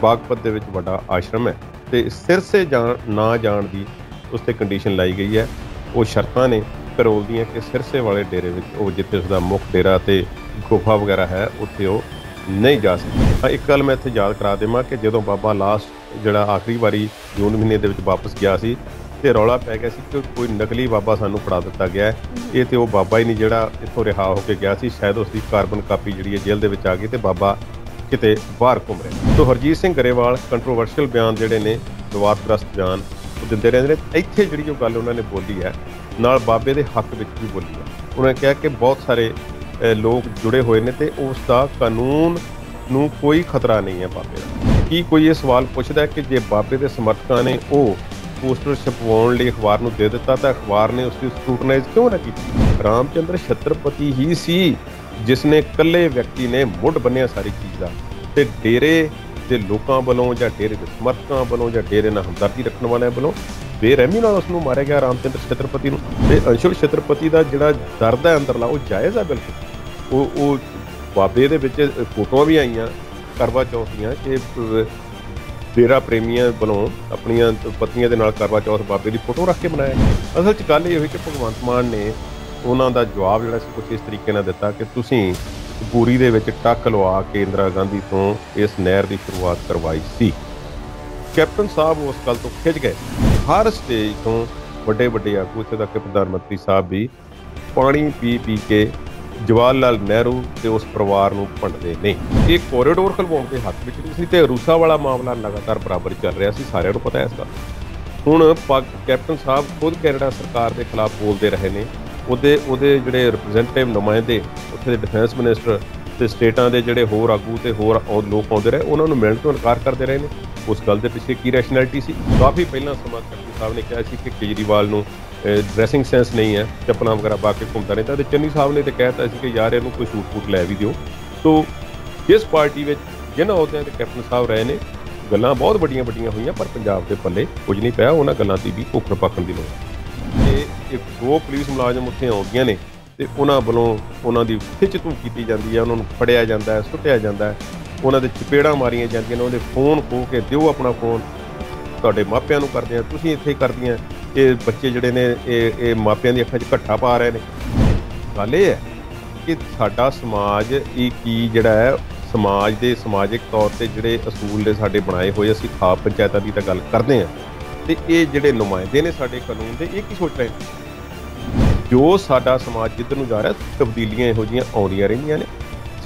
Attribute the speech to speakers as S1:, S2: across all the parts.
S1: ਬਾਗਪਤ ਦੇ ਵਿੱਚ ਵੱਡਾ ਆਸ਼ਰਮ ਹੈ ਤੇ ਸਿਰਸੇ ਨਾ ਜਾਣ ਦੀ ਉਸ ਤੇ ਕੰਡੀਸ਼ਨ ਲਾਈ ਗਈ ਹੈ ਉਹ ਸ਼ਰਤਾਂ ਨੇ ਪੈਰੋਲ ਦੀਆਂ ਕਿ ਸਿਰਸੇ ਵਾਲੇ ਡੇਰੇ ਵਿੱਚ ਉਹ ਜਿੱਥੇ ਉਸ ਦਾ ਮੁੱਖ ਡੇਰਾ ਤੇ ਗੁਫਾ ਵਗੈਰਾ ਹੈ ਉੱਥੇ ਉਹ ਨਹੀਂ ਜਾ ਸਕਦਾ ਇੱਕ ਗੱਲ ਮੈਂ ਇੱਥੇ ਯਾਦ ਕਰਾ ਦੇਵਾਂ ਕਿ ਜਦੋਂ ਬਾਬਾ ਲਾਸਟ ਜਿਹੜਾ ਆਖਰੀ ਵਾਰੀ ਜੂਨ ਮਹੀਨੇ ਦੇ ਵਿੱਚ ਵਾਪਸ ਗਿਆ ਸੀ ਤੇ ਰੌਲਾ ਪੈ ਗਿਆ ਸੀ ਕਿ ਕੋਈ ਨਕਲੀ ਬਾਬਾ ਸਾਨੂੰ ਫੜਾ ਦਿੱਤਾ ਗਿਆ ਇਹ ਤੇ ਉਹ ਬਾਬਾ ਹੀ ਨਹੀਂ ਜਿਹੜਾ ਇੱਥੋਂ ਰਿਹਾ ਹੋ ਕੇ ਗਿਆ ਸੀ ਸ਼ਾਇਦ ਉਸ ਦੀ ਕਾਰਬਨ ਕਾਪੀ ਜਿਹੜੀ ਹੈ ਜੇਲ੍ਹ ਦੇ ਵਿੱਚ ਆ ਗਈ ਤੇ ਬਾਬਾ ਕਿਤੇ ਬਾਹਰ ਘੁੰਮ ਰਹੇ ਸੋ ਹਰਜੀਤ ਸਿੰਘ ਗਰੇਵਾਲ ਕੰਟਰੋਵਰਸ਼ੀਅਲ ਬਿਆਨ ਜਿਹੜੇ ਨੇ ਵਿਵਾਦਗ੍ਰਸਤ ਜਾਨ ਉਹ ਦਿੰਦੇ ਰਹਿੰਦੇ ਨੇ ਇੱਥੇ ਜਿਹੜੀ ਉਹ ਗੱਲ ਉਹਨਾਂ ਨੇ ਬੋਲੀ ਹੈ ਨਾਲ ਬਾਬੇ ਦੇ ਹੱਕ ਵਿੱਚ ਵੀ ਬੋਲੀ ਹੈ ਉਹਨਾਂ ਨੇ ਕਿਹਾ ਕਿ ਬਹੁਤ ਸਾਰੇ ਲੋਕ ਜੁੜੇ ਹੋਏ ਨੇ ਤੇ ਉਸ ਦਾ ਕਾਨੂੰਨ ਨੂੰ ਕੋਈ ਖਤਰਾ ਨਹੀਂ ਹੈ ਬਾਬੇ ਦਾ ਕੀ ਕੋਈ ਇਹ ਸਵਾਲ ਪੁੱਛਦਾ ਕਿ ਜੇ ਬਾਬੇ ਦੇ ਸਮਰਥਕਾਂ ਨੇ ਉਹ ਪੋਸਟਰ ਛਪਵਾਉਣ ਲਈ ਅਖਬਾਰ ਨੂੰ ਦੇ ਦਿੱਤਾ ਤਾਂ ਅਖਬਾਰ ਨੇ ਉਸ ਦੀ ਸਕੂਟਨਾਈਜ਼ ਕਿਉਂ ਨਾ ਕੀਤੀ ਰਾਮਚੰਦਰ ਛਤਰਪਤੀ ਹੀ ਸੀ ਜਿਸ ਨੇ ਇਕੱਲੇ ਵਿਅਕਤੀ ਨੇ ਮੁੱਢ ਬੰਨਿਆ ਸਾਰੀ ਚੀਜ਼ ਦਾ ਤੇ ਡੇਰੇ ਦੇ ਲੋਕਾਂ ਵੱਲੋਂ ਜਾਂ ਡੇਰੇ ਦੇ ਸਮਰਥਕਾਂ ਵੱਲੋਂ ਜਾਂ ਡੇਰੇ ਨਾਲ ਹਮਦਰਦੀ ਰੱਖਣ ਵਾਲਿਆਂ ਵੱਲੋਂ ਬੇਰਹਿਮੀ ਨਾਲ ਉਸ ਨੂੰ ਮਾਰਿਆ ਗਿਆ ਰਾਮਚੰਦਰ ਛਤਰਪਤੀ ਨੂੰ ਤੇ ਅੰਸ਼ੁਲ ਛਤਰਪਤੀ ਦਾ ਜਿਹੜਾ ਦਰਦ ਹੈ ਅੰਦਰਲਾ ਉਹ ਜਾਇਜ਼ ਹੈ ਬਿਲਕੁਲ ਉਹ ਉਹ ਬਾਬੇ ਦੇ ਵਿੱਚ ਫੋਟੋਆਂ ਵੀ ਆਈਆਂ ਕਰਵਾ ਚੌਥ ਦੀਆਂ ਕਿ ਡੇਰਾ ਪ੍ਰੇਮੀਆਂ ਵੱਲੋਂ ਆਪਣੀਆਂ ਪਤਨੀਆਂ ਦੇ ਨਾਲ ਕਰਵਾ ਚੌਥ ਬਾਬੇ ਦੀ ਫੋਟੋ ਰੱਖ ਕੇ ਬਣਾਇਆ ਅਸਲ 'ਚ ਕੱਲ ਇਹ ਹੋਈ ਕਿ ਭਗਵੰਤ ਮਾਨ ਨੇ ਉਹਨਾਂ ਦਾ ਜਵਾਬ ਜਿਹੜਾ ਸੀ ਕੁਝ ਇਸ ਤਰੀਕੇ ਨਾਲ ਦਿੱਤਾ ਕਿ ਤੁਸੀਂ ਪੂਰੀ ਦੇ ਵਿੱਚ ਟੱਕ ਲਵਾ ਕੇ ਇੰਦਰਾ ਗਾਂਧੀ ਤੋਂ ਇਸ ਨਹਿਰ ਦੀ ਸ਼ੁਰੂਆਤ ਕਰਵਾਈ ਸੀ ਕੈਪਟਨ ਸਾਹਿਬ ਉਸ ਕੱਲ ਤੋਂ ਖਿੱਚ ਗਏ ਹਰ ਸਟੇਜ ਤੋਂ ਵੱਡੇ ਵੱਡੇ ਆਗੂ ਇੱਥੇ ਤੱਕ ਪ੍ਰਧਾਨ ਮੰਤਰੀ ਸਾਹਿਬ ਵੀ ਪਾਣੀ ਪੀ ਪੀ ਕੇ ਜਵਾਹਰ ਲਾਲ ਨਹਿਰੂ ਤੇ ਉਸ ਪਰਿਵਾਰ ਨੂੰ ਭੰਡਦੇ ਨੇ ਇਹ ਕੋਰੀਡੋਰ ਖਲਵਾਉਣ ਦੇ ਹੱਥ ਵਿੱਚ ਨਹੀਂ ਸੀ ਤੇ ਰੂਸਾ ਵਾਲਾ ਮਾਮਲਾ ਲਗਾਤਾਰ ਬਰਾਬਰ ਚੱਲ ਰਿਹਾ ਸੀ ਸਾਰਿਆਂ ਨੂੰ ਪਤਾ ਹੈ ਇਸ ਦਾ ਹੁਣ ਕੈਪਟਨ ਸਾਹਿਬ ਖੁਦ ਕੈਨੇਡਾ ਸਰਕਾਰ ਦੇ ਖਿਲਾਫ ਬੋਲਦੇ ਰਹੇ ਨੇ ਉਹਦੇ ਉਹਦੇ ਜਿਹੜੇ ਰਿਪਰੈਜ਼ੈਂਟੇਟਿਵ ਨੁਮਾਇੰਦੇ ਉੱਥੇ ਦੇ ਡਿਫੈਂਸ ਮਿਨਿਸਟਰ ਤੇ ਸਟੇਟਾਂ ਦੇ ਜਿਹੜੇ ਹੋਰ ਆਗੂ ਤੇ ਹੋਰ ਲੋਕ ਆਉਂਦੇ ਰਹੇ ਉਹਨਾਂ ਨੂੰ ਮਿਲਣ ਤੋਂ ਇਨਕਾਰ ਕਰਦੇ ਰਹੇ ਨੇ ਉਸ ਗੱਲ ਦੇ ਪਿੱਛੇ ਕੀ ਰੈਸ਼ਨੈਲਿਟੀ ਸੀ ਕਾਫੀ ਪਹਿਲਾਂ ਸਮਾਜ ਕਰਤੀ ਸਾਹਿਬ ਨੇ ਕਿਹਾ ਸੀ ਕਿ ਕੇਜਰੀਵਾਲ ਨੂੰ ਡਰੈਸਿੰਗ ਸੈਂਸ ਨਹੀਂ ਹੈ ਚੱਪਲਾਂ ਵਗੈਰਾ ਪਾ ਕੇ ਘੁੰਮਦਾ ਰਹਿੰਦਾ ਤੇ ਚੰਨੀ ਸਾਹਿਬ ਨੇ ਤੇ ਕਹਿਤਾ ਸੀ ਕਿ ਯਾਰ ਇਹਨੂੰ ਕੋਈ ਸ਼ੂਟ-ਫੂਟ ਲੈ ਵੀ ਦਿਓ ਸੋ ਇਸ ਪਾਰਟੀ ਵਿੱਚ ਜਿਨ੍ਹਾਂ ਅਹੁਦਿਆਂ ਤੇ ਕੈਪਟਨ ਸਾਹਿਬ ਰਹੇ ਨੇ ਗੱਲਾਂ ਬਹੁਤ ਵੱਡੀਆਂ ਵੱਡੀਆਂ ਹੋਈਆਂ ਪਰ ਪੰਜਾਬ ਦੇ ਪੱਲੇ ਕੁਝ ਨਹੀਂ ਪਿਆ ਉਹਨਾਂ ਗੱਲਾਂ ਦੀ ਵੀ ਭੁੱਖ ਪੱਕਣ ਦੀ ਲੋੜ ਇਹ ਦੋ ਪੁਲਿਸ ਮੁਲਾਜ਼ਮ ਉੱਥੇ ਆਉਂਦੀਆਂ ਨੇ ਤੇ ਉਹਨਾਂ ਵੱਲੋਂ ਉਹਨਾਂ ਦੀ ਖਿੱਚ ਤੂੰ ਕੀਤੀ ਜਾਂਦੀ ਹੈ ਉਹਨਾਂ ਨੂੰ ਫੜਿਆ ਜਾਂਦਾ ਹੈ ਸੁੱਟਿਆ ਜਾਂਦਾ ਹੈ ਉਹਨਾਂ ਦੇ ਚਪੇੜਾਂ ਮਾਰੀਆਂ ਜਾਂਦੀਆਂ ਨੇ ਉਹਦੇ ਫੋਨ ਖੋ ਕੇ ਦਿਓ ਆਪਣਾ ਫੋਨ ਤੁਹਾਡੇ ਮਾਪਿਆਂ ਨੂੰ ਕਰਦੇ ਆ ਤੁਸੀਂ ਇੱਥੇ ਕਰਦੀਆਂ ਇਹ ਬੱਚੇ ਜਿਹੜੇ ਨੇ ਇਹ ਇਹ ਮਾਪਿਆਂ ਦੀ ਅੱਖਾਂ 'ਚ ਘੱਟਾ ਪਾ ਰਹੇ ਨੇ ਗੱਲ ਇਹ ਹੈ ਕਿ ਸਾਡਾ ਸਮਾਜ ਇਹ ਕੀ ਜਿਹੜਾ ਹੈ ਸਮਾਜ ਦੇ ਸਮਾਜਿਕ ਤੌਰ ਤੇ ਜਿਹੜੇ ਅਸੂਲ ਨੇ ਸਾਡੇ ਬਣਾਏ ਹੋਏ ਅਸੀਂ ਖਾਪ ਪੰਚਾਇਤਾਂ ਦੀ ਤਾਂ ਗੱਲ ਕਰਦੇ ਆ ਤੇ ਇਹ ਜਿਹੜੇ ਨੁਮਾਇੰਦੇ ਨੇ ਸਾਡੇ ਕਾਨੂੰਨ ਦੇ ਇਹ ਕੀ ਸੋਚ ਰਹੇ ਨੇ ਜੋ ਸਾਡਾ ਸਮਾਜ ਜਿੱਧਰ ਨੂੰ ਜਾ ਰਿਹਾ ਤਬਦੀਲੀਆਂ ਇਹੋ ਜੀਆਂ ਆਉਂਦੀਆਂ ਰਹਿੰਦੀਆਂ ਨੇ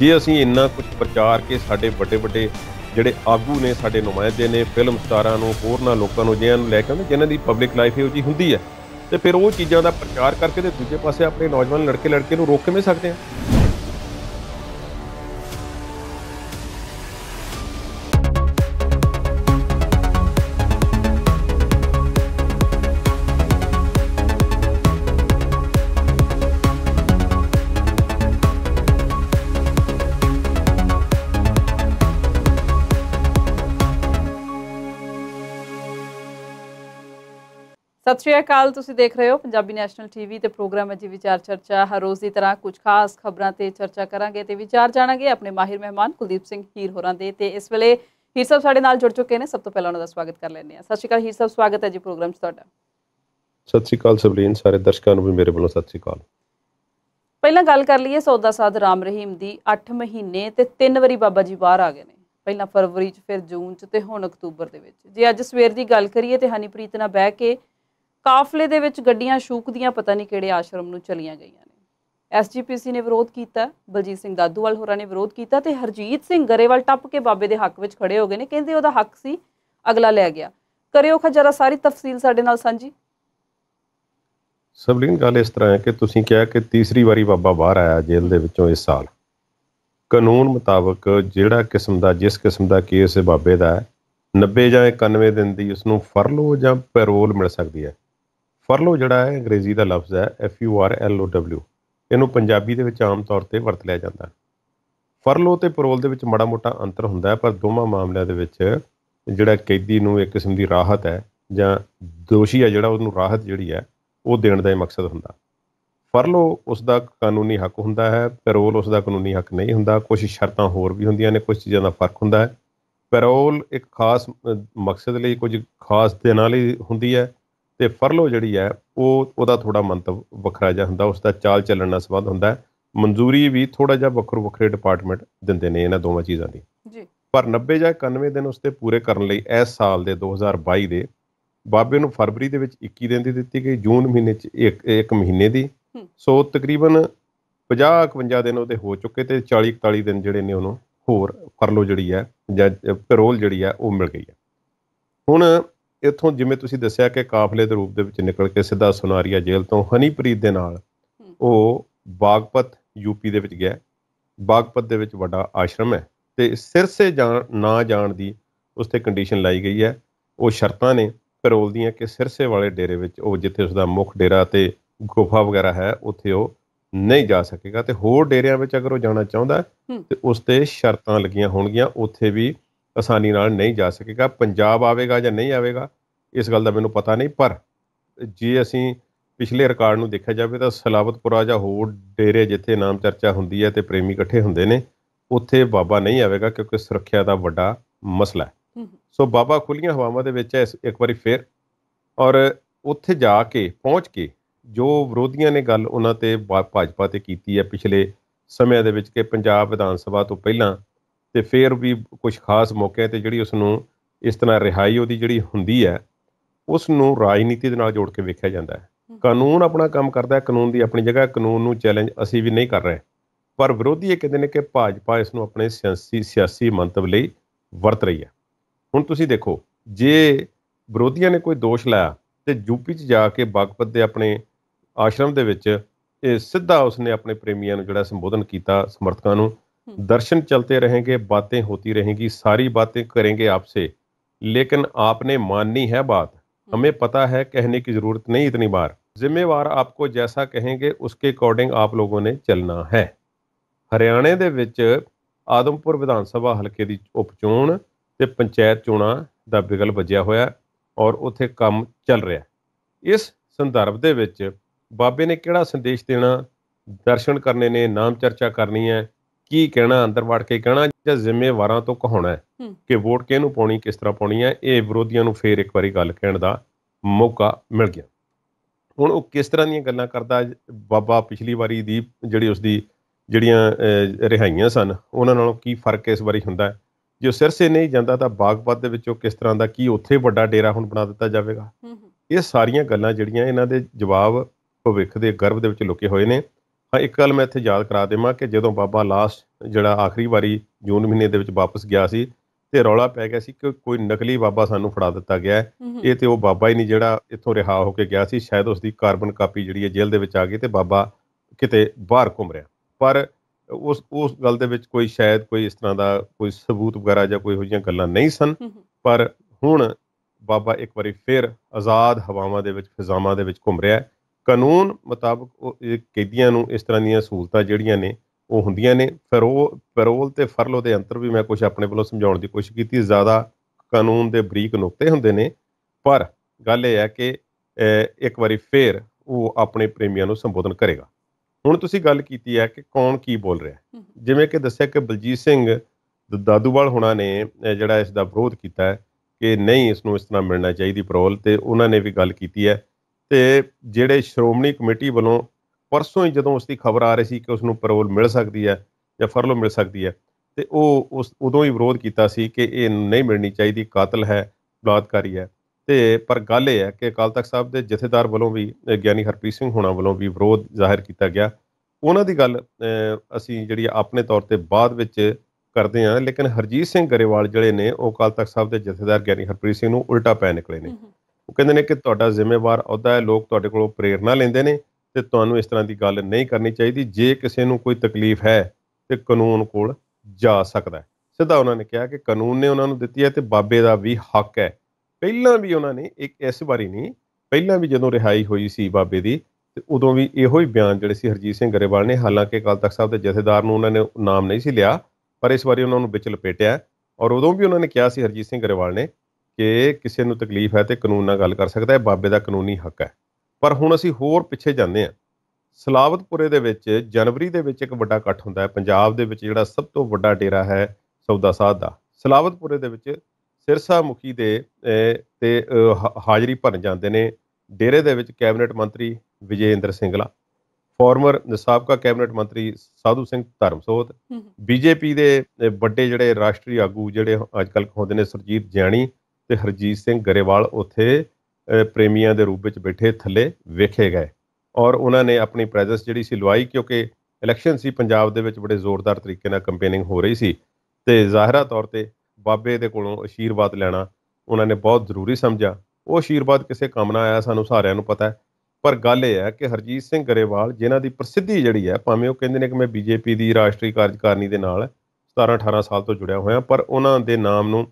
S1: ਜੇ ਅਸੀਂ ਇੰਨਾ ਕੁਝ ਪ੍ਰਚਾਰ ਕੇ ਸਾਡੇ ਵੱਡੇ ਵੱਡੇ ਜਿਹੜੇ ਆਗੂ ਨੇ ਸਾਡੇ ਨੁਮਾਇੰਦੇ ਨੇ ਫਿਲਮ ਸਟਾਰਾਂ ਨੂੰ ਹੋਰਨਾਂ ਲੋਕਾਂ ਨੂੰ ਜਿਹਨਾਂ ਨੂੰ ਲੈ ਕੇ ਆਉਂਦੇ ਜਿਨ੍ਹਾਂ ਦੀ ਪਬਲਿਕ ਲਾਈਫ ਇਹੋ ਜੀ ਹੁੰਦੀ ਹੈ ਤੇ ਫਿਰ ਉਹ ਚੀਜ਼ਾਂ ਦਾ ਪ੍ਰਚਾਰ ਕਰਕੇ ਤੇ ਦੂਜੇ ਪਾਸੇ ਆਪਣੇ ਨੌਜਵਾਨ ਲੜਕੇ ਲੜਕੇ ਨੂੰ ਰੋਕ ਕਿਵੇਂ ਸਕਦੇ ਆ
S2: ਸਤਿ ਸ਼੍ਰੀ ਅਕਾਲ ਤੁਸੀਂ ਦੇਖ ਰਹੇ ਹੋ ਪੰਜਾਬੀ ਨੈਸ਼ਨਲ ਟੀਵੀ ਤੇ ਪ੍ਰੋਗਰਾਮ ਹੈ ਜੀ ਵਿਚਾਰ ਚਰਚਾ ਹਰ ਰੋਜ਼ ਦੀ ਤਰ੍ਹਾਂ ਕੁਝ ਖਾਸ ਖਬਰਾਂ ਤੇ ਚਰਚਾ ਕਰਾਂਗੇ ਤੇ ਵਿਚਾਰ ਜਾਣਾਂਗੇ ਆਪਣੇ ਮਾਹਿਰ ਮਹਿਮਾਨ ਕੁਲਦੀਪ ਸਿੰਘ ਹੀਰ ਹੋਰਾਂ ਦੇ ਤੇ ਇਸ ਵੇਲੇ ਹੀਰ ਸਾਹਿਬ ਸਾਡੇ ਨਾਲ ਜੁੜ ਚੁੱਕੇ ਨੇ ਸਭ ਤੋਂ ਪਹਿਲਾਂ ਉਹਨਾਂ ਦਾ ਸਵਾਗਤ ਕਰ ਲੈਂਦੇ ਹਾਂ ਸਤਿ ਸ਼੍ਰੀ ਅਕਾਲ ਹੀਰ ਸਾਹਿਬ ਸਵਾਗਤ ਹੈ ਜੀ ਪ੍ਰੋਗਰਾਮ 'ਚ ਤੁਹਾਡਾ
S1: ਸਤਿ ਸ਼੍ਰੀ ਅਕਾਲ ਸਭਲੀਨ ਸਾਰੇ ਦਰਸ਼ਕਾਂ ਨੂੰ ਵੀ ਮੇਰੇ ਵੱਲੋਂ ਸਤਿ ਸ਼੍ਰੀ ਅਕਾਲ
S2: ਪਹਿਲਾਂ ਗੱਲ ਕਰ ਲਈਏ ਸੌਦਾ ਸਾਧ ਰਾਮ ਰਹੀਮ ਦੀ 8 ਮਹੀਨੇ ਤੇ 3 ਵਾਰੀ ਬਾਬਾ ਜੀ ਬਾਹਰ ਆ ਗਏ ਨੇ ਪਹਿਲਾਂ ਫਰਵਰੀ 'ਚ ਫਿਰ ਜੂਨ 'ਚ ਤੇ ਹੁਣ ਅਕਤੂਬਰ ਦੇ ਵਿੱਚ ਜੇ ਅੱਜ ਸਵੇਰ ਦੀ ਗੱਲ ਕਰੀਏ ਤੇ ਹਨੀਪ੍ਰੀਤ ਨਾਲ ਬਹਿ ਕੇ ਕਾਫਲੇ ਦੇ ਵਿੱਚ ਗੱਡੀਆਂ ਸ਼ੂਕਦੀਆਂ ਪਤਾ ਨਹੀਂ ਕਿਹੜੇ ਆਸ਼ਰਮ ਨੂੰ ਚਲੀਆਂ ਗਈਆਂ ਨੇ ਐਸਜੀਪੀਸੀ ਨੇ ਵਿਰੋਧ ਕੀਤਾ ਬਲਜੀਤ ਸਿੰਘ ਦਾਦੂਵਾਲ ਹੋਰਾਂ ਨੇ ਵਿਰੋਧ ਕੀਤਾ ਤੇ ਹਰਜੀਤ ਸਿੰਘ ਗਰੇਵਾਲ ਟੱਪ ਕੇ ਬਾਬੇ ਦੇ ਹੱਕ ਵਿੱਚ ਖੜੇ ਹੋ ਗਏ ਨੇ ਕਹਿੰਦੇ ਉਹਦਾ ਹੱਕ ਸੀ ਅਗਲਾ ਲੈ ਗਿਆ ਕਰਿਓ ਖਜਰਾ ਸਾਰੀ ਤਫਸੀਲ ਸਾਡੇ ਨਾਲ ਸਾਂਝੀ
S1: ਸਬਲੀਨ ਗੱਲ ਇਸ ਤਰ੍ਹਾਂ ਹੈ ਕਿ ਤੁਸੀਂ ਕਿਹਾ ਕਿ ਤੀਸਰੀ ਵਾਰੀ ਬਾਬਾ ਬਾਹਰ ਆਇਆ ਜੇਲ੍ਹ ਦੇ ਵਿੱਚੋਂ ਇਸ ਸਾਲ ਕਾਨੂੰਨ ਮੁਤਾਬਕ ਜਿਹੜਾ ਕਿਸਮ ਦਾ ਜਿਸ ਕਿਸਮ ਦਾ ਕੇਸ ਹੈ ਬਾਬੇ ਦਾ 90 ਜਾਂ 91 ਦਿਨ ਦੀ ਉਸ ਨੂੰ ਫਰਲੋ ਜਾਂ ਪੈਰੋਲ ਮਿਲ ਸਕਦੀ ਹੈ ਫਰਲੋ ਜਿਹੜਾ ਹੈ ਅੰਗਰੇਜ਼ੀ ਦਾ ਲਫ਼ਜ਼ ਹੈ F U R L O W ਇਹਨੂੰ ਪੰਜਾਬੀ ਦੇ ਵਿੱਚ ਆਮ ਤੌਰ ਤੇ ਵਰਤ ਲਿਆ ਜਾਂਦਾ ਹੈ ਫਰਲੋ ਤੇ ਪਰੋਲ ਦੇ ਵਿੱਚ ਮਾੜਾ ਮੋਟਾ ਅੰਤਰ ਹੁੰਦਾ ਹੈ ਪਰ ਦੋਵਾਂ ਮਾਮਲਿਆਂ ਦੇ ਵਿੱਚ ਜਿਹੜਾ ਕੈਦੀ ਨੂੰ ਇੱਕ ਕਿਸਮ ਦੀ ਰਾਹਤ ਹੈ ਜਾਂ ਦੋਸ਼ੀ ਹੈ ਜਿਹੜਾ ਉਹਨੂੰ ਰਾਹਤ ਜਿਹੜੀ ਹੈ ਉਹ ਦੇਣ ਦਾ ਇਹ ਮਕਸਦ ਹੁੰਦਾ ਫਰਲੋ ਉਸ ਦਾ ਕਾਨੂੰਨੀ ਹੱਕ ਹੁੰਦਾ ਹੈ ਪਰੋਲ ਉਸ ਦਾ ਕਾਨੂੰਨੀ ਹੱਕ ਨਹੀਂ ਹੁੰਦਾ ਕੁਝ ਸ਼ਰਤਾਂ ਹੋਰ ਵੀ ਹੁੰਦੀਆਂ ਨੇ ਕੁਝ ਚੀਜ਼ਾਂ ਦਾ ਫਰਕ ਹੁੰਦਾ ਹੈ ਪਰੋਲ ਇੱਕ ਖਾਸ ਮਕਸਦ ਲਈ ਕੁਝ ਖਾਸ ਦਿਨਾਂ ਲਈ ਹੁੰਦੀ ਹੈ ਤੇ ਫਰਲੋ ਜਿਹੜੀ ਹੈ ਉਹ ਉਹਦਾ ਥੋੜਾ ਮੰਤਵ ਵੱਖਰਾ ਜਿਹਾ ਹੁੰਦਾ ਉਸ ਦਾ ਚਾਲ ਚੱਲਣ ਦਾ ਸਬੰਧ ਹੁੰਦਾ ਮਨਜ਼ੂਰੀ ਵੀ ਥੋੜਾ ਜਿਹਾ ਵੱਖਰ ਵੱਖਰੇ ਡਿਪਾਰਟਮੈਂਟ ਦਿੰਦੇ ਨੇ ਇਹਨਾਂ ਦੋਵਾਂ ਚੀਜ਼ਾਂ ਦੀ ਜੀ ਪਰ 90 ਜਾਂ 91 ਦਿਨ ਉਸਤੇ ਪੂਰੇ ਕਰਨ ਲਈ ਇਸ ਸਾਲ ਦੇ 2022 ਦੇ ਬਾਬੇ ਨੂੰ ਫਰਵਰੀ ਦੇ ਵਿੱਚ 21 ਦਿਨ ਦੀ ਦਿੱਤੀ ਗਈ ਜੂਨ ਮਹੀਨੇ 'ਚ ਇੱਕ ਇੱਕ ਮਹੀਨੇ ਦੀ ਸੋ ਤਕਰੀਬਨ 50 51 ਦਿਨ ਉਹਦੇ ਹੋ ਚੁੱਕੇ ਤੇ 40 41 ਦਿਨ ਜਿਹੜੇ ਨੇ ਉਹਨੂੰ ਹੋਰ ਫਰਲੋ ਜਿਹੜੀ ਹੈ ਜਾਂ ਪੈਰੋਲ ਜਿਹੜੀ ਹੈ ਉਹ ਮਿਲ ਗਈ ਹੈ ਹੁਣ ਇੱਥੋਂ ਜਿਵੇਂ ਤੁਸੀਂ ਦੱਸਿਆ ਕਿ ਕਾਫਲੇ ਦੇ ਰੂਪ ਦੇ ਵਿੱਚ ਨਿਕਲ ਕੇ ਸਿੱਧਾ ਸੁਨਾਰੀਆ ਜੇਲ੍ਹ ਤੋਂ ਹਨੀਪ੍ਰੀਤ ਦੇ ਨਾਲ ਉਹ ਬਾਗਪਤ ਯੂਪੀ ਦੇ ਵਿੱਚ ਗਿਆ ਬਾਗਪਤ ਦੇ ਵਿੱਚ ਵੱਡਾ ਆਸ਼ਰਮ ਹੈ ਤੇ ਸਿਰਸੇ ਨਾ ਜਾਣ ਦੀ ਉਸ ਤੇ ਕੰਡੀਸ਼ਨ ਲਾਈ ਗਈ ਹੈ ਉਹ ਸ਼ਰਤਾਂ ਨੇ ਪੈਰੋਲ ਦੀਆਂ ਕਿ ਸਿਰਸੇ ਵਾਲੇ ਡੇਰੇ ਵਿੱਚ ਉਹ ਜਿੱਥੇ ਉਸ ਦਾ ਮੁੱਖ ਡੇਰਾ ਤੇ ਗੁਫਾ ਵਗੈਰਾ ਹੈ ਉੱਥੇ ਉਹ ਨਹੀਂ ਜਾ ਸਕੇਗਾ ਤੇ ਹੋਰ ਡੇਰਿਆਂ ਵਿੱਚ ਅਗਰ ਉਹ ਜਾਣਾ ਚਾਹੁੰਦਾ ਤੇ ਉਸ ਤੇ ਸ਼ਰਤਾਂ ਲੱਗੀਆਂ ਹੋਣਗੀਆਂ ਉੱਥੇ ਵੀ ਆਸਾਨੀ ਨਾਲ ਨਹੀਂ ਜਾ ਸਕੇਗਾ ਪੰਜਾਬ ਆਵੇਗਾ ਜਾਂ ਨਹੀਂ ਆਵੇਗਾ ਇਸ ਗੱਲ ਦਾ ਮੈਨੂੰ ਪਤਾ ਨਹੀਂ ਪਰ ਜੇ ਅਸੀਂ ਪਿਛਲੇ ਰਿਕਾਰਡ ਨੂੰ ਦੇਖਿਆ ਜਾਵੇ ਤਾਂ ਸਲਾਵਤਪੁਰਾ ਜਾਂ ਹੋਰ ਡੇਰੇ ਜਿੱਥੇ ਨਾਮ ਚਰਚਾ ਹੁੰਦੀ ਹੈ ਤੇ ਪ੍ਰੇਮੀ ਇਕੱਠੇ ਹੁੰਦੇ ਨੇ ਉੱਥੇ ਬਾਬਾ ਨਹੀਂ ਆਵੇਗਾ ਕਿਉਂਕਿ ਸੁਰੱਖਿਆ ਦਾ ਵੱਡਾ ਮਸਲਾ ਹੈ ਸੋ ਬਾਬਾ ਖੁੱਲੀਆਂ ਹਵਾਵਾਂ ਦੇ ਵਿੱਚ ਹੈ ਇੱਕ ਵਾਰੀ ਫੇਰ ਔਰ ਉੱਥੇ ਜਾ ਕੇ ਪਹੁੰਚ ਕੇ ਜੋ ਵਿਰੋਧੀਆਂ ਨੇ ਗੱਲ ਉਹਨਾਂ ਤੇ ਭਾਜਪਾ ਤੇ ਕੀਤੀ ਹੈ ਪਿਛਲੇ ਸਮੇਂ ਦੇ ਵਿੱਚ ਕਿ ਪੰਜਾਬ ਵਿਧਾਨ ਸਭਾ ਤੋਂ ਪਹਿਲਾਂ ਤੇ ਫਿਰ ਵੀ ਕੁਝ ਖਾਸ ਮੌਕੇ ਤੇ ਜਿਹੜੀ ਉਸ ਨੂੰ ਇਸ ਤਰ੍ਹਾਂ ਰਿਹਾਈ ਉਹਦੀ ਜਿਹੜੀ ਹੁੰਦੀ ਹੈ ਉਸ ਨੂੰ ਰਾਜਨੀਤੀ ਦੇ ਨਾਲ ਜੋੜ ਕੇ ਵੇਖਿਆ ਜਾਂਦਾ ਹੈ ਕਾਨੂੰਨ ਆਪਣਾ ਕੰਮ ਕਰਦਾ ਹੈ ਕਾਨੂੰਨ ਦੀ ਆਪਣੀ ਜਗ੍ਹਾ ਕਾਨੂੰਨ ਨੂੰ ਚੈਲੰਜ ਅਸੀਂ ਵੀ ਨਹੀਂ ਕਰ ਰਹੇ ਪਰ ਵਿਰੋਧੀ ਇਹ ਕਹਿੰਦੇ ਨੇ ਕਿ ਭਾਜਪਾ ਇਸ ਨੂੰ ਆਪਣੇ ਸਿਆਸੀ ਸਿਆਸੀ ਮੰਤਵ ਲਈ ਵਰਤ ਰਹੀ ਹੈ ਹੁਣ ਤੁਸੀਂ ਦੇਖੋ ਜੇ ਵਿਰੋਧੀਆਂ ਨੇ ਕੋਈ ਦੋਸ਼ ਲਾਇਆ ਤੇ ਯੂਪੀ 'ਚ ਜਾ ਕੇ ਬਾਗਪਤ ਦੇ ਆਪਣੇ ਆਸ਼ਰਮ ਦੇ ਵਿੱਚ ਇਹ ਸਿੱਧਾ ਉਸਨੇ ਆਪਣੇ ਪ੍ਰੇਮੀਆਂ ਨੂੰ ਜਿਹੜਾ ਸੰਬੋਧਨ ਕੀਤਾ ਸਮਰਥਕਾਂ ਨੂੰ दर्शन चलते रहेंगे बातें होती रहेंगी सारी बातें करेंगे आपसे लेकिन आपने माननी है बात हमें पता है कहने की जरूरत नहीं इतनी बार ਜ਼ਿੰਮੇਵਾਰ ਆਪਕੋ ਜੈਸਾ ਕਹेंगे ਉਸਕੇ ਅਕੋਰਡਿੰਗ ਆਪ ਲੋਗੋ ਨੇ ਚੱਲਣਾ ਹੈ ਹਰਿਆਣੇ ਦੇ ਵਿੱਚ ਆਦਮਪੁਰ ਵਿਧਾਨ ਸਭਾ ਹਲਕੇ ਦੀ ਉਪਚੋਣ ਤੇ ਪੰਚਾਇਤ ਚੋਣਾਂ ਦਾ ਬਿਗਲ ਵੱਜਿਆ ਹੋਇਆ ਔਰ ਉੱਥੇ ਕੰਮ ਚੱਲ ਰਿਹਾ ਇਸ ਸੰਦਰਭ ਦੇ ਵਿੱਚ ਬਾਬੇ ਨੇ ਕਿਹੜਾ ਸੰਦੇਸ਼ ਦੇਣਾ ਦਰਸ਼ਨ ਕਰਨੇ ਨੇ ਨਾਮ ਚਰਚਾ ਕਰਨੀ ਹੈ ਕੀ ਕਹਿਣਾ ਅੰਦਰ ਵੜ ਕੇ ਕਹਿਣਾ ਜਾਂ ਜ਼ਿੰਮੇਵਾਰਾਂ ਤੋਂ ਕਹਾਉਣਾ ਕਿ ਵੋਟ ਕਿਹਨੂੰ ਪਾਉਣੀ ਕਿਸ ਤਰ੍ਹਾਂ ਪਾਉਣੀ ਹੈ ਇਹ ਵਿਰੋਧੀਆਂ ਨੂੰ ਫੇਰ ਇੱਕ ਵਾਰੀ ਗੱਲ ਕਹਿਣ ਦਾ ਮੌਕਾ ਮਿਲ ਗਿਆ ਹੁਣ ਉਹ ਕਿਸ ਤਰ੍ਹਾਂ ਦੀਆਂ ਗੱਲਾਂ ਕਰਦਾ ਬਾਬਾ ਪਿਛਲੀ ਵਾਰੀ ਦੀ ਜਿਹੜੀ ਉਸ ਦੀ ਜਿਹੜੀਆਂ ਰਿਹਾਈਆਂ ਸਨ ਉਹਨਾਂ ਨਾਲੋਂ ਕੀ ਫਰਕ ਇਸ ਵਾਰੀ ਹੁੰਦਾ ਹੈ ਸਿਰਸੇ ਨਹੀਂ ਜਾਂਦਾ ਤਾਂ ਬਾਗਪਤ ਦੇ ਵਿੱਚੋਂ ਕਿਸ ਤਰ੍ਹਾਂ ਦਾ ਕੀ ਉੱਥੇ ਵੱਡਾ ਡੇਰਾ ਹੁਣ ਬਣਾ ਦਿੱਤਾ ਜਾਵੇਗਾ ਇਹ ਸਾਰੀਆਂ ਗੱਲਾਂ ਜਿਹੜੀਆਂ ਇਹਨਾਂ ਦੇ ਜਵਾਬ ਭਵਿੱਖ ਦੇ ਗਰਭ ਦੇ ਵਿੱਚ ਲੁਕੇ ਹੋਏ ਨੇ ਹਾਂ ਇੱਕ ਗੱਲ ਮੈਂ ਇੱਥੇ ਯਾਦ ਕਰਾ ਦੇਵਾਂ ਕਿ ਜਦੋਂ ਬਾਬਾ ਲਾਸਟ ਜਿਹੜਾ ਆਖਰੀ ਵਾਰੀ ਜੂਨ ਮਹੀਨੇ ਦੇ ਵਿੱਚ ਵਾਪਸ ਗਿਆ ਸੀ ਤੇ ਰੌਲਾ ਪੈ ਗਿਆ ਸੀ ਕਿ ਕੋਈ ਨਕਲੀ ਬਾਬਾ ਸਾਨੂੰ ਫੜਾ ਦਿੱਤਾ ਗਿਆ ਇਹ ਤੇ ਉਹ ਬਾਬਾ ਹੀ ਨਹੀਂ ਜਿਹੜਾ ਇੱਥੋਂ ਰਿਹਾ ਹੋ ਕੇ ਗਿਆ ਸੀ ਸ਼ਾਇਦ ਉਸ ਦੀ ਕਾਰਬਨ ਕਾਪੀ ਜਿਹੜੀ ਹੈ ਜੇਲ੍ਹ ਦੇ ਵਿੱਚ ਆ ਗਈ ਤੇ ਬਾਬਾ ਕਿਤੇ ਬਾਹਰ ਘੁੰਮ ਰਿਹਾ ਪਰ ਉਸ ਉਸ ਗੱਲ ਦੇ ਵਿੱਚ ਕੋਈ ਸ਼ਾਇਦ ਕੋਈ ਇਸ ਤਰ੍ਹਾਂ ਦਾ ਕੋਈ ਸਬੂਤ ਵਗੈਰਾ ਜਾਂ ਕੋਈ ਜੀਆਂ ਗੱਲਾਂ ਨਹੀਂ ਸਨ ਪਰ ਹੁਣ ਬਾਬਾ ਇੱਕ ਵਾਰੀ ਫੇਰ ਆਜ਼ਾਦ ਹਵਾਵਾਂ ਦੇ ਵਿੱਚ ਫਿਜ਼ਾਵਾਂ ਦੇ ਵਿੱਚ ਘੁੰਮ ਰਿਹਾ ਹੈ ਕਾਨੂੰਨ ਮੁਤਾਬਕ ਕੈਦੀਆਂ ਨੂੰ ਇਸ ਤਰ੍ਹਾਂ ਦੀਆਂ ਸਹੂਲਤਾਂ ਜਿਹੜੀਆਂ ਨੇ ਉਹ ਹੁੰਦੀਆਂ ਨੇ ਫਰੋ ਪੈਰੋਲ ਤੇ ਫਰਲੋ ਦੇ ਅੰਤਰ ਵੀ ਮੈਂ ਕੁਝ ਆਪਣੇ ਵੱਲੋਂ ਸਮਝਾਉਣ ਦੀ ਕੋਸ਼ਿਸ਼ ਕੀਤੀ ਜ਼ਿਆਦਾ ਕਾਨੂੰਨ ਦੇ ਬਰੀਕ ਨੁਕਤੇ ਹੁੰਦੇ ਨੇ ਪਰ ਗੱਲ ਇਹ ਹੈ ਕਿ ਇੱਕ ਵਾਰੀ ਫੇਰ ਉਹ ਆਪਣੇ ਪ੍ਰੇਮੀਆਂ ਨੂੰ ਸੰਬੋਧਨ ਕਰੇਗਾ ਹੁਣ ਤੁਸੀਂ ਗੱਲ ਕੀਤੀ ਹੈ ਕਿ ਕੌਣ ਕੀ ਬੋਲ ਰਿਹਾ ਜਿਵੇਂ ਕਿ ਦੱਸਿਆ ਕਿ ਬਲਜੀਤ ਸਿੰਘ ਦਾਦੂਵਾਲ ਹੋਣਾ ਨੇ ਜਿਹੜਾ ਇਸ ਦਾ ਵਿਰੋਧ ਕੀਤਾ ਹੈ ਕਿ ਨਹੀਂ ਇਸ ਨੂੰ ਇਸ ਤਰ੍ਹਾਂ ਮਿਲਣਾ ਚਾਹੀਦੀ ਪਰੋਲ ਤੇ ਉਹਨਾਂ ਨੇ ਵੀ ਗੱਲ ਕੀਤੀ ਹੈ ਤੇ ਜਿਹੜੇ ਸ਼੍ਰੋਮਣੀ ਕਮੇਟੀ ਵੱਲੋਂ ਪਰਸੋਂ ਹੀ ਜਦੋਂ ਉਸ ਦੀ ਖਬਰ ਆ ਰਹੀ ਸੀ ਕਿ ਉਸ ਨੂੰ ਪੈਰੋਲ ਮਿਲ ਸਕਦੀ ਹੈ ਜਾਂ ਫਰਲੋ ਮਿਲ ਸਕਦੀ ਹੈ ਤੇ ਉਹ ਉਸ ਉਦੋਂ ਹੀ ਵਿਰੋਧ ਕੀਤਾ ਸੀ ਕਿ ਇਹ ਨਹੀਂ ਮਿਲਣੀ ਚਾਹੀਦੀ ਕਾਤਲ ਹੈ ਬਲਾਤਕਾਰੀ ਹੈ ਤੇ ਪਰ ਗੱਲ ਇਹ ਹੈ ਕਿ ਅਕਾਲ ਤਖਤ ਸਾਹਿਬ ਦੇ ਜਥੇਦਾਰ ਵੱਲੋਂ ਵੀ ਗਿਆਨੀ ਹਰਪ੍ਰੀਤ ਸਿੰਘ ਹੋਣਾ ਵੱਲੋਂ ਵੀ ਵਿਰੋਧ ਜ਼ਾਹਿਰ ਕੀਤਾ ਗਿਆ ਉਹਨਾਂ ਦੀ ਗੱਲ ਅਸੀਂ ਜਿਹੜੀ ਆਪਣੇ ਤੌਰ ਤੇ ਬਾਅਦ ਵਿੱਚ ਕਰਦੇ ਹਾਂ ਲੇਕਿਨ ਹਰਜੀਤ ਸਿੰਘ ਗਰੇਵਾਲ ਜਿਹੜੇ ਨੇ ਉਹ ਅਕਾਲ ਤਖਤ ਸਾਹਿਬ ਦੇ ਜਥੇਦਾਰ ਗਿਆਨੀ ਹਰਪ੍ਰੀਤ ਸਿੰਘ ਨੂੰ ਉਲਟਾ ਪੈ ਨਿਕਲੇ ਨੇ ਉਹ ਕਹਿੰਦੇ ਨੇ ਕਿ ਤੁਹਾਡਾ ਜ਼ਿੰਮੇਵਾਰ ਅਹੁਦਾ ਹੈ ਲੋਕ ਤੁਹਾਡੇ ਕੋਲੋਂ ਪ੍ਰੇਰਣਾ ਲੈਂਦੇ ਨੇ ਤੇ ਤੁਹਾਨੂੰ ਇਸ ਤਰ੍ਹਾਂ ਦੀ ਗੱਲ ਨਹੀਂ ਕਰਨੀ ਚਾਹੀਦੀ ਜੇ ਕਿਸੇ ਨੂੰ ਕੋਈ ਤਕਲੀਫ ਹੈ ਤੇ ਕਾਨੂੰਨ ਕੋਲ ਜਾ ਸਕਦਾ ਹੈ ਸਿੱਧਾ ਉਹਨਾਂ ਨੇ ਕਿਹਾ ਕਿ ਕਾਨੂੰਨ ਨੇ ਉਹਨਾਂ ਨੂੰ ਦਿੱਤੀ ਹੈ ਤੇ ਬਾਬੇ ਦਾ ਵੀ ਹੱਕ ਹੈ ਪਹਿਲਾਂ ਵੀ ਉਹਨਾਂ ਨੇ ਇੱਕ ਇਸ ਵਾਰੀ ਨਹੀਂ ਪਹਿਲਾਂ ਵੀ ਜਦੋਂ ਰਿਹਾਈ ਹੋਈ ਸੀ ਬਾਬੇ ਦੀ ਤੇ ਉਦੋਂ ਵੀ ਇਹੋ ਹੀ ਬਿਆਨ ਜਿਹੜੇ ਸੀ ਹਰਜੀਤ ਸਿੰਘ ਗਰੇਵਾਲ ਨੇ ਹਾਲਾਂਕਿ ਕਾਲ ਤਖਤ ਸਾਹਿਬ ਦੇ ਜਥੇਦਾਰ ਨੂੰ ਉਹਨਾਂ ਨੇ ਨਾਮ ਨਹੀਂ ਸੀ ਲਿਆ ਪਰ ਇਸ ਵਾਰੀ ਉਹਨਾਂ ਨੂੰ ਵਿੱਚ ਲਪੇਟਿਆ ਔਰ ਉਦੋਂ ਵੀ ਉਹਨਾਂ ਨੇ ਕਿਹਾ ਸੀ ਹਰਜੀਤ ਸਿੰਘ ਗਰੇਵਾਲ ਨੇ ਕਿ ਕਿਸੇ ਨੂੰ ਤਕਲੀਫ ਹੈ ਤੇ ਕਾਨੂੰਨ ਨਾਲ ਗੱਲ ਕਰ ਸਕਦਾ ਹੈ ਬਾਬੇ ਦਾ ਕਾਨੂੰਨੀ ਹੱਕ ਹੈ ਪਰ ਹੁਣ ਅਸੀਂ ਹੋਰ ਪਿੱਛੇ ਜਾਂਦੇ ਹਾਂ ਸਲਾਵਤਪੁਰੇ ਦੇ ਵਿੱਚ ਜਨਵਰੀ ਦੇ ਵਿੱਚ ਇੱਕ ਵੱਡਾ ਇਕੱਠ ਹੁੰਦਾ ਹੈ ਪੰਜਾਬ ਦੇ ਵਿੱਚ ਜਿਹੜਾ ਸਭ ਤੋਂ ਵੱਡਾ ਡੇਰਾ ਹੈ ਸੌਦਾ ਸਾਧ ਦਾ ਸਲਾਵਤਪੁਰੇ ਦੇ ਵਿੱਚ ਸਿਰਸਾ ਮੁਖੀ ਦੇ ਤੇ ਹਾਜ਼ਰੀ ਭਰਨ ਜਾਂਦੇ ਨੇ ਡੇਰੇ ਦੇ ਵਿੱਚ ਕੈਬਨਿਟ ਮੰਤਰੀ ਵਿਜੇਂਦਰ ਸਿੰਘਲਾ ਫਾਰਮਰ ਸਾਬਕਾ ਕੈਬਨਿਟ ਮੰਤਰੀ ਸਾਧੂ ਸਿੰਘ ਧਰਮਸੋਤ ਬੀਜੇਪੀ ਦੇ ਵੱਡੇ ਜਿਹੜੇ ਰਾਸ਼ਟਰੀ ਆਗੂ ਜਿਹੜੇ ਅੱਜਕੱਲ੍ਹ ਹੁੰਦੇ ਨੇ ਸਰਜੀਤ ਜਿਆਣੀ ਤੇ ਹਰਜੀਤ ਸਿੰਘ ਗਰੇਵਾਲ ਉੱਥੇ ਪ੍ਰੇਮੀਆਂ ਦੇ ਰੂਪ ਵਿੱਚ ਬੈਠੇ ਥੱਲੇ ਵੇਖੇ ਗਏ ਔਰ ਉਹਨਾਂ ਨੇ ਆਪਣੀ ਪ੍ਰੈਜ਼ੈਂਸ ਜਿਹੜੀ ਸੀ ਲਵਾਈ ਕਿਉਂਕਿ ਇਲੈਕਸ਼ਨ ਸੀ ਪੰਜਾਬ ਦੇ ਵਿੱਚ ਬੜੇ ਜ਼ੋਰਦਾਰ ਤਰੀਕੇ ਨਾਲ ਕੰਪੇਨਿੰਗ ਹੋ ਰਹੀ ਸੀ ਤੇ ਜ਼ਾਹਿਰਾ ਤੌਰ ਤੇ ਬਾਬੇ ਦੇ ਕੋਲੋਂ ਅਸ਼ੀਰਵਾਦ ਲੈਣਾ ਉਹਨਾਂ ਨੇ ਬਹੁਤ ਜ਼ਰੂਰੀ ਸਮਝਿਆ ਉਹ ਅਸ਼ੀਰਵਾਦ ਕਿਸੇ ਕੰਮ ਨਾ ਆਇਆ ਸਾਨੂੰ ਸਾਰਿਆਂ ਨੂੰ ਪਤਾ ਹੈ ਪਰ ਗੱਲ ਇਹ ਹੈ ਕਿ ਹਰਜੀਤ ਸਿੰਘ ਗਰੇਵਾਲ ਜਿਨ੍ਹਾਂ ਦੀ ਪ੍ਰਸਿੱਧੀ ਜਿਹੜੀ ਹੈ ਭਾਵੇਂ ਉਹ ਕਹਿੰਦੇ ਨੇ ਕਿ ਮੈਂ ਬੀਜੇਪੀ ਦੀ ਰਾਸ਼ਟਰੀ ਕਾਰਜਕਾਰਨੀ ਦੇ ਨਾਲ 17 18 ਸਾਲ ਤੋਂ ਜੁੜਿਆ ਹੋਇਆ ਪਰ ਉਹਨਾਂ ਦੇ ਨਾਮ ਨੂੰ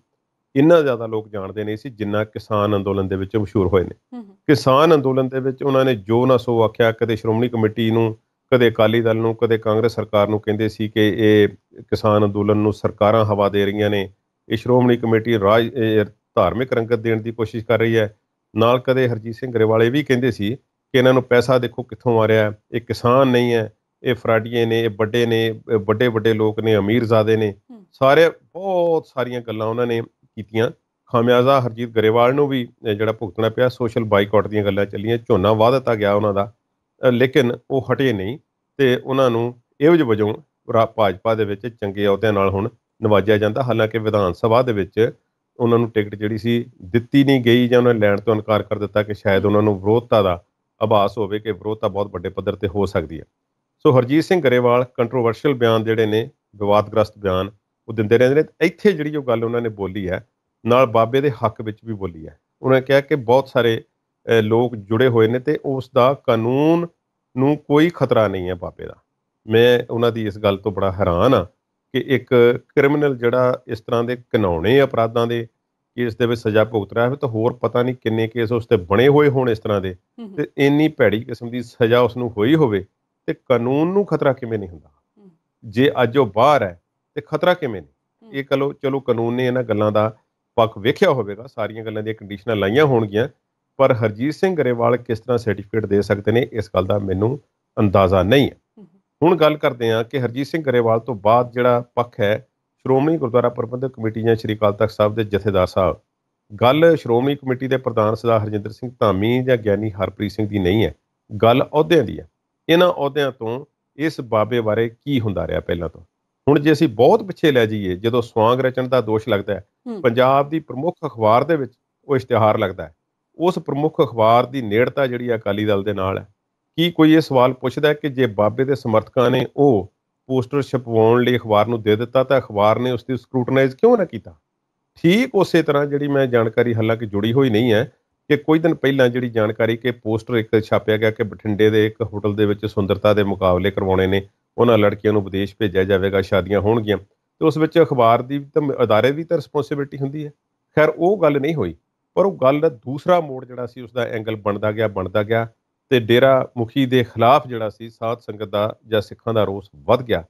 S1: ਇੰਨਾ ਜ਼ਿਆਦਾ ਲੋਕ ਜਾਣਦੇ ਨਹੀਂ ਸੀ ਜਿੰਨਾ ਕਿਸਾਨ ਅੰਦੋਲਨ ਦੇ ਵਿੱਚ ਮਸ਼ਹੂਰ ਹੋਏ ਨੇ ਕਿਸਾਨ ਅੰਦੋਲਨ ਦੇ ਵਿੱਚ ਉਹਨਾਂ ਨੇ ਜੋ ਨਾ ਸੋ ਆਖਿਆ ਕਦੇ ਸ਼੍ਰੋਮਣੀ ਕਮੇਟੀ ਨੂੰ ਕਦੇ ਅਕਾਲੀ ਦਲ ਨੂੰ ਕਦੇ ਕਾਂਗਰਸ ਸਰਕਾਰ ਨੂੰ ਕਹਿੰਦੇ ਸੀ ਕਿ ਇਹ ਕਿਸਾਨ ਅੰਦੋਲਨ ਨੂੰ ਸਰਕਾਰਾਂ ਹਵਾ ਦੇ ਰਹੀਆਂ ਨੇ ਇਹ ਸ਼੍ਰੋਮਣੀ ਕਮੇਟੀ ਰਾਜ ਧਾਰਮਿਕ ਰੰਗਤ ਦੇਣ ਦੀ ਕੋਸ਼ਿਸ਼ ਕਰ ਰਹੀ ਹੈ ਨਾਲ ਕਦੇ ਹਰਜੀਤ ਸਿੰਘ ਗਰੇਵਾਲੇ ਵੀ ਕਹਿੰਦੇ ਸੀ ਕਿ ਇਹਨਾਂ ਨੂੰ ਪੈਸਾ ਦੇਖੋ ਕਿੱਥੋਂ ਆ ਰਿਹਾ ਇਹ ਕਿਸਾਨ ਨਹੀਂ ਹੈ ਇਹ ਫਰਾਡੀਏ ਨੇ ਇਹ ਵੱਡੇ ਨੇ ਵੱਡੇ ਵੱਡੇ ਲੋਕ ਨੇ ਅਮੀਰ ਜ਼ਾਦੇ ਨੇ ਸਾਰੇ ਬਹੁਤ ਸਾਰੀਆਂ ਗੱਲਾਂ ਉਹਨਾਂ ਨੇ ਕੀਤੀਆਂ ਖਾਮਿਆਜ਼ਾ ਹਰਜੀਤ ਗਰੇਵਾਲ ਨੂੰ ਵੀ ਜਿਹੜਾ ਭੁਗਤਣਾ ਪਿਆ ਸੋਸ਼ਲ ਬਾਈਕਾਟ ਦੀਆਂ ਗੱਲਾਂ ਚੱਲੀਆਂ ਝੋਨਾ ਵਾਹ ਦਿੱਤਾ ਗਿਆ ਉਹਨਾਂ ਦਾ ਲੇਕਿਨ ਉਹ ਹਟੇ ਨਹੀਂ ਤੇ ਉਹਨਾਂ ਨੂੰ ਇਹੋ ਜਿਹੇ ਵਜੋਂ ਭਾਜਪਾ ਦੇ ਵਿੱਚ ਚੰਗੇ ਅਹੁਦਿਆਂ ਨਾਲ ਹੁਣ ਨਵਾਜਿਆ ਜਾਂਦਾ ਹਾਲਾਂਕਿ ਵਿਧਾਨ ਸਭਾ ਦੇ ਵਿੱਚ ਉਹਨਾਂ ਨੂੰ ਟਿਕਟ ਜਿਹੜੀ ਸੀ ਦਿੱਤੀ ਨਹੀਂ ਗਈ ਜਾਂ ਉਹਨਾਂ ਲੈਣ ਤੋਂ ਇਨਕਾਰ ਕਰ ਦਿੱਤਾ ਕਿ ਸ਼ਾਇਦ ਉਹਨਾਂ ਨੂੰ ਵਿਰੋਧਤਾ ਦਾ ਆਭਾਸ ਹੋਵੇ ਕਿ ਵਿਰੋਧਤਾ ਬਹੁਤ ਵੱਡੇ ਪੱਧਰ ਤੇ ਹੋ ਸਕਦੀ ਹੈ ਸੋ ਹਰਜੀਤ ਸਿੰਘ ਗਰੇਵਾਲ ਕੰਟਰੋਵਰਸ਼ੀਅਲ ਬਿਆਨ ਜਿਹੜੇ ਨੇ ਵਿਵਾਦਗ੍ਰਸਤ ਬਿਆਨ ਉਹ ਦਿੰਦੇ ਰਹਿੰਦੇ ਨੇ ਇੱਥੇ ਜਿਹੜੀ ਉਹ ਗੱਲ ਉਹਨਾਂ ਨੇ ਬੋਲੀ ਹੈ ਨਾਲ ਬਾਬੇ ਦੇ ਹੱਕ ਵਿੱਚ ਵੀ ਬੋਲੀ ਹੈ ਉਹਨਾਂ ਨੇ ਕਿਹਾ ਕਿ ਬਹੁਤ ਸਾਰੇ ਲੋਕ ਜੁੜੇ ਹੋਏ ਨੇ ਤੇ ਉਸ ਦਾ ਕਾਨੂੰਨ ਨੂੰ ਕੋਈ ਖਤਰਾ ਨਹੀਂ ਹੈ ਬਾਬੇ ਦਾ ਮੈਂ ਉਹਨਾਂ ਦੀ ਇਸ ਗੱਲ ਤੋਂ ਬੜਾ ਹੈਰਾਨ ਆ ਕਿ ਇੱਕ ਕ੍ਰਿਮੀਨਲ ਜਿਹੜਾ ਇਸ ਤਰ੍ਹਾਂ ਦੇ ਕਨਾਉਣੇ ਅਪਰਾਧਾਂ ਦੇ ਕੇਸ ਦੇ ਵਿੱਚ ਸਜ਼ਾ ਭੁਗਤ ਰਿਹਾ ਹੈ ਤਾਂ ਹੋਰ ਪਤਾ ਨਹੀਂ ਕਿੰਨੇ ਕੇਸ ਉਸ ਤੇ ਬਣੇ ਹੋਏ ਹੋਣ ਇਸ ਤਰ੍ਹਾਂ ਦੇ ਤੇ ਇੰਨੀ ਭੈੜੀ ਕਿਸਮ ਦੀ ਸਜ਼ਾ ਉਸ ਨੂੰ ਹੋਈ ਹੋਵੇ ਤੇ ਕਾਨੂੰਨ ਨੂੰ ਖਤਰਾ ਕਿਵੇਂ ਨਹੀਂ ਹੁੰਦਾ ਜੇ ਅੱਜ ਉਹ ਬਾਹਰ ਹੈ ਤੇ ਖਤਰਾ ਕਿਵੇਂ ਨੇ ਇਹ ਕਲੋ ਚਲੋ ਕਾਨੂੰਨ ਨੇ ਇਹਨਾਂ ਗੱਲਾਂ ਦਾ ਪੱਖ ਵੇਖਿਆ ਹੋਵੇਗਾ ਸਾਰੀਆਂ ਗੱਲਾਂ ਦੀਆਂ ਕੰਡੀਸ਼ਨਾਂ ਲਾਈਆਂ ਹੋਣਗੀਆਂ ਪਰ ਹਰਜੀਤ ਸਿੰਘ ਗਰੇਵਾਲ ਕਿਸ ਤਰ੍ਹਾਂ ਸਰਟੀਫਿਕੇਟ ਦੇ ਸਕਦੇ ਨੇ ਇਸ ਗੱਲ ਦਾ ਮੈਨੂੰ ਅੰਦਾਜ਼ਾ ਨਹੀਂ ਹੈ ਹੁਣ ਗੱਲ ਕਰਦੇ ਹਾਂ ਕਿ ਹਰਜੀਤ ਸਿੰਘ ਗਰੇਵਾਲ ਤੋਂ ਬਾਅਦ ਜਿਹੜਾ ਪੱਖ ਹੈ ਸ਼੍ਰੋਮਣੀ ਗੁਰਦੁਆਰਾ ਪ੍ਰਬੰਧਕ ਕਮੇਟੀ ਜਾਂ ਸ਼੍ਰੀ ਕਾਲ ਤਖਤ ਸਾਹਿਬ ਦੇ ਜਥੇਦਾਰ ਸਾਹਿਬ ਗੱਲ ਸ਼੍ਰੋਮਣੀ ਕਮੇਟੀ ਦੇ ਪ੍ਰਧਾਨ ਸਦਾ ਹਰਜਿੰਦਰ ਸਿੰਘ ਧਾਮੀ ਜਾਂ ਗਿਆਨੀ ਹਰਪ੍ਰੀਤ ਸਿੰਘ ਦੀ ਨਹੀਂ ਹੈ ਗੱਲ ਅਹੁਦਿਆਂ ਦੀ ਹੈ ਇਹਨਾਂ ਅਹੁਦਿਆਂ ਤੋਂ ਇਸ ਬਾਬੇ ਬਾਰੇ ਕੀ ਹੁੰਦਾ ਰਿਹਾ ਪਹਿਲਾਂ ਤੋਂ ਹੁਣ ਜੇ ਅਸੀਂ ਬਹੁਤ ਪਿੱਛੇ ਲੈ ਜਾਈਏ ਜਦੋਂ ਸਵਾਂਗ ਰਚਣ ਦਾ ਦੋਸ਼ ਲੱਗਦਾ ਹੈ ਪੰਜਾਬ ਦੀ ਪ੍ਰਮੁੱਖ ਅਖਬਾਰ ਦੇ ਵਿੱਚ ਉਹ ਇਸ਼ਤਿਹਾਰ ਲੱਗਦਾ ਹੈ ਉਸ ਪ੍ਰਮੁੱਖ ਅਖਬਾਰ ਦੀ ਨੇੜਤਾ ਜਿਹੜੀ ਅਕਾਲੀ ਦਲ ਦੇ ਨਾਲ ਹੈ ਕੀ ਕੋਈ ਇਹ ਸਵਾਲ ਪੁੱਛਦਾ ਕਿ ਜੇ ਬਾਬੇ ਦੇ ਸਮਰਥਕਾਂ ਨੇ ਉਹ ਪੋਸਟਰ ਛਪਵਾਉਣ ਲਈ ਅਖਬਾਰ ਨੂੰ ਦੇ ਦਿੱਤਾ ਤਾਂ ਅਖਬਾਰ ਨੇ ਉਸ ਦੀ ਸਕਰੂਟਨਾਈਜ਼ ਕਿਉਂ ਨਾ ਕੀਤਾ ਠੀਕ ਉਸੇ ਤਰ੍ਹਾਂ ਜਿਹੜੀ ਮੈਂ ਜਾਣਕਾਰੀ ਹਾਲਾਂਕਿ ਜੁੜੀ ਹੋਈ ਨਹੀਂ ਹੈ ਕਿ ਕੋਈ ਦਿਨ ਪਹਿਲਾਂ ਜਿਹੜੀ ਜਾਣਕਾਰੀ ਕਿ ਪੋਸਟਰ ਇੱਕ ਛਾਪਿਆ ਗਿਆ ਕਿ ਬਠਿੰਡੇ ਦੇ ਇੱਕ ਹੋਟਲ ਦੇ ਵਿੱਚ ਸੁੰਦਰਤਾ ਦੇ ਮੁਕਾਬਲੇ ਕਰਵਾਉਣੇ ਨੇ ਉਹਨਾਂ ਲੜਕੀਆਂ ਨੂੰ ਵਿਦੇਸ਼ ਭੇਜਿਆ ਜਾਵੇਗਾ ਸ਼ਾਦੀਆਂ ਹੋਣਗੀਆਂ ਤੇ ਉਸ ਵਿੱਚ ਅਖਬਾਰ ਦੀ ਤਾਂ ਅਦਾਰੇ ਦੀ ਤਾਂ ਰਿਸਪੌਂਸਿਬਿਲਟੀ ਹੁੰਦੀ ਹੈ ਖੈਰ ਉਹ ਗੱਲ ਨਹੀਂ ਹੋਈ ਪਰ ਉਹ ਗੱਲ ਦਾ ਦੂਸਰਾ ਮੋੜ ਜਿਹੜਾ ਸੀ ਉਸ ਦਾ ਐਂਗਲ ਬਣਦਾ ਗਿਆ ਬਣਦਾ ਗਿਆ ਤੇ ਡੇਰਾ ਮੁਖੀ ਦੇ ਖਿਲਾਫ ਜਿਹੜਾ ਸੀ ਸਾਧ ਸੰਗਤ ਦਾ ਜਾਂ ਸਿੱਖਾਂ ਦਾ ਰੋਸ ਵੱਧ ਗਿਆ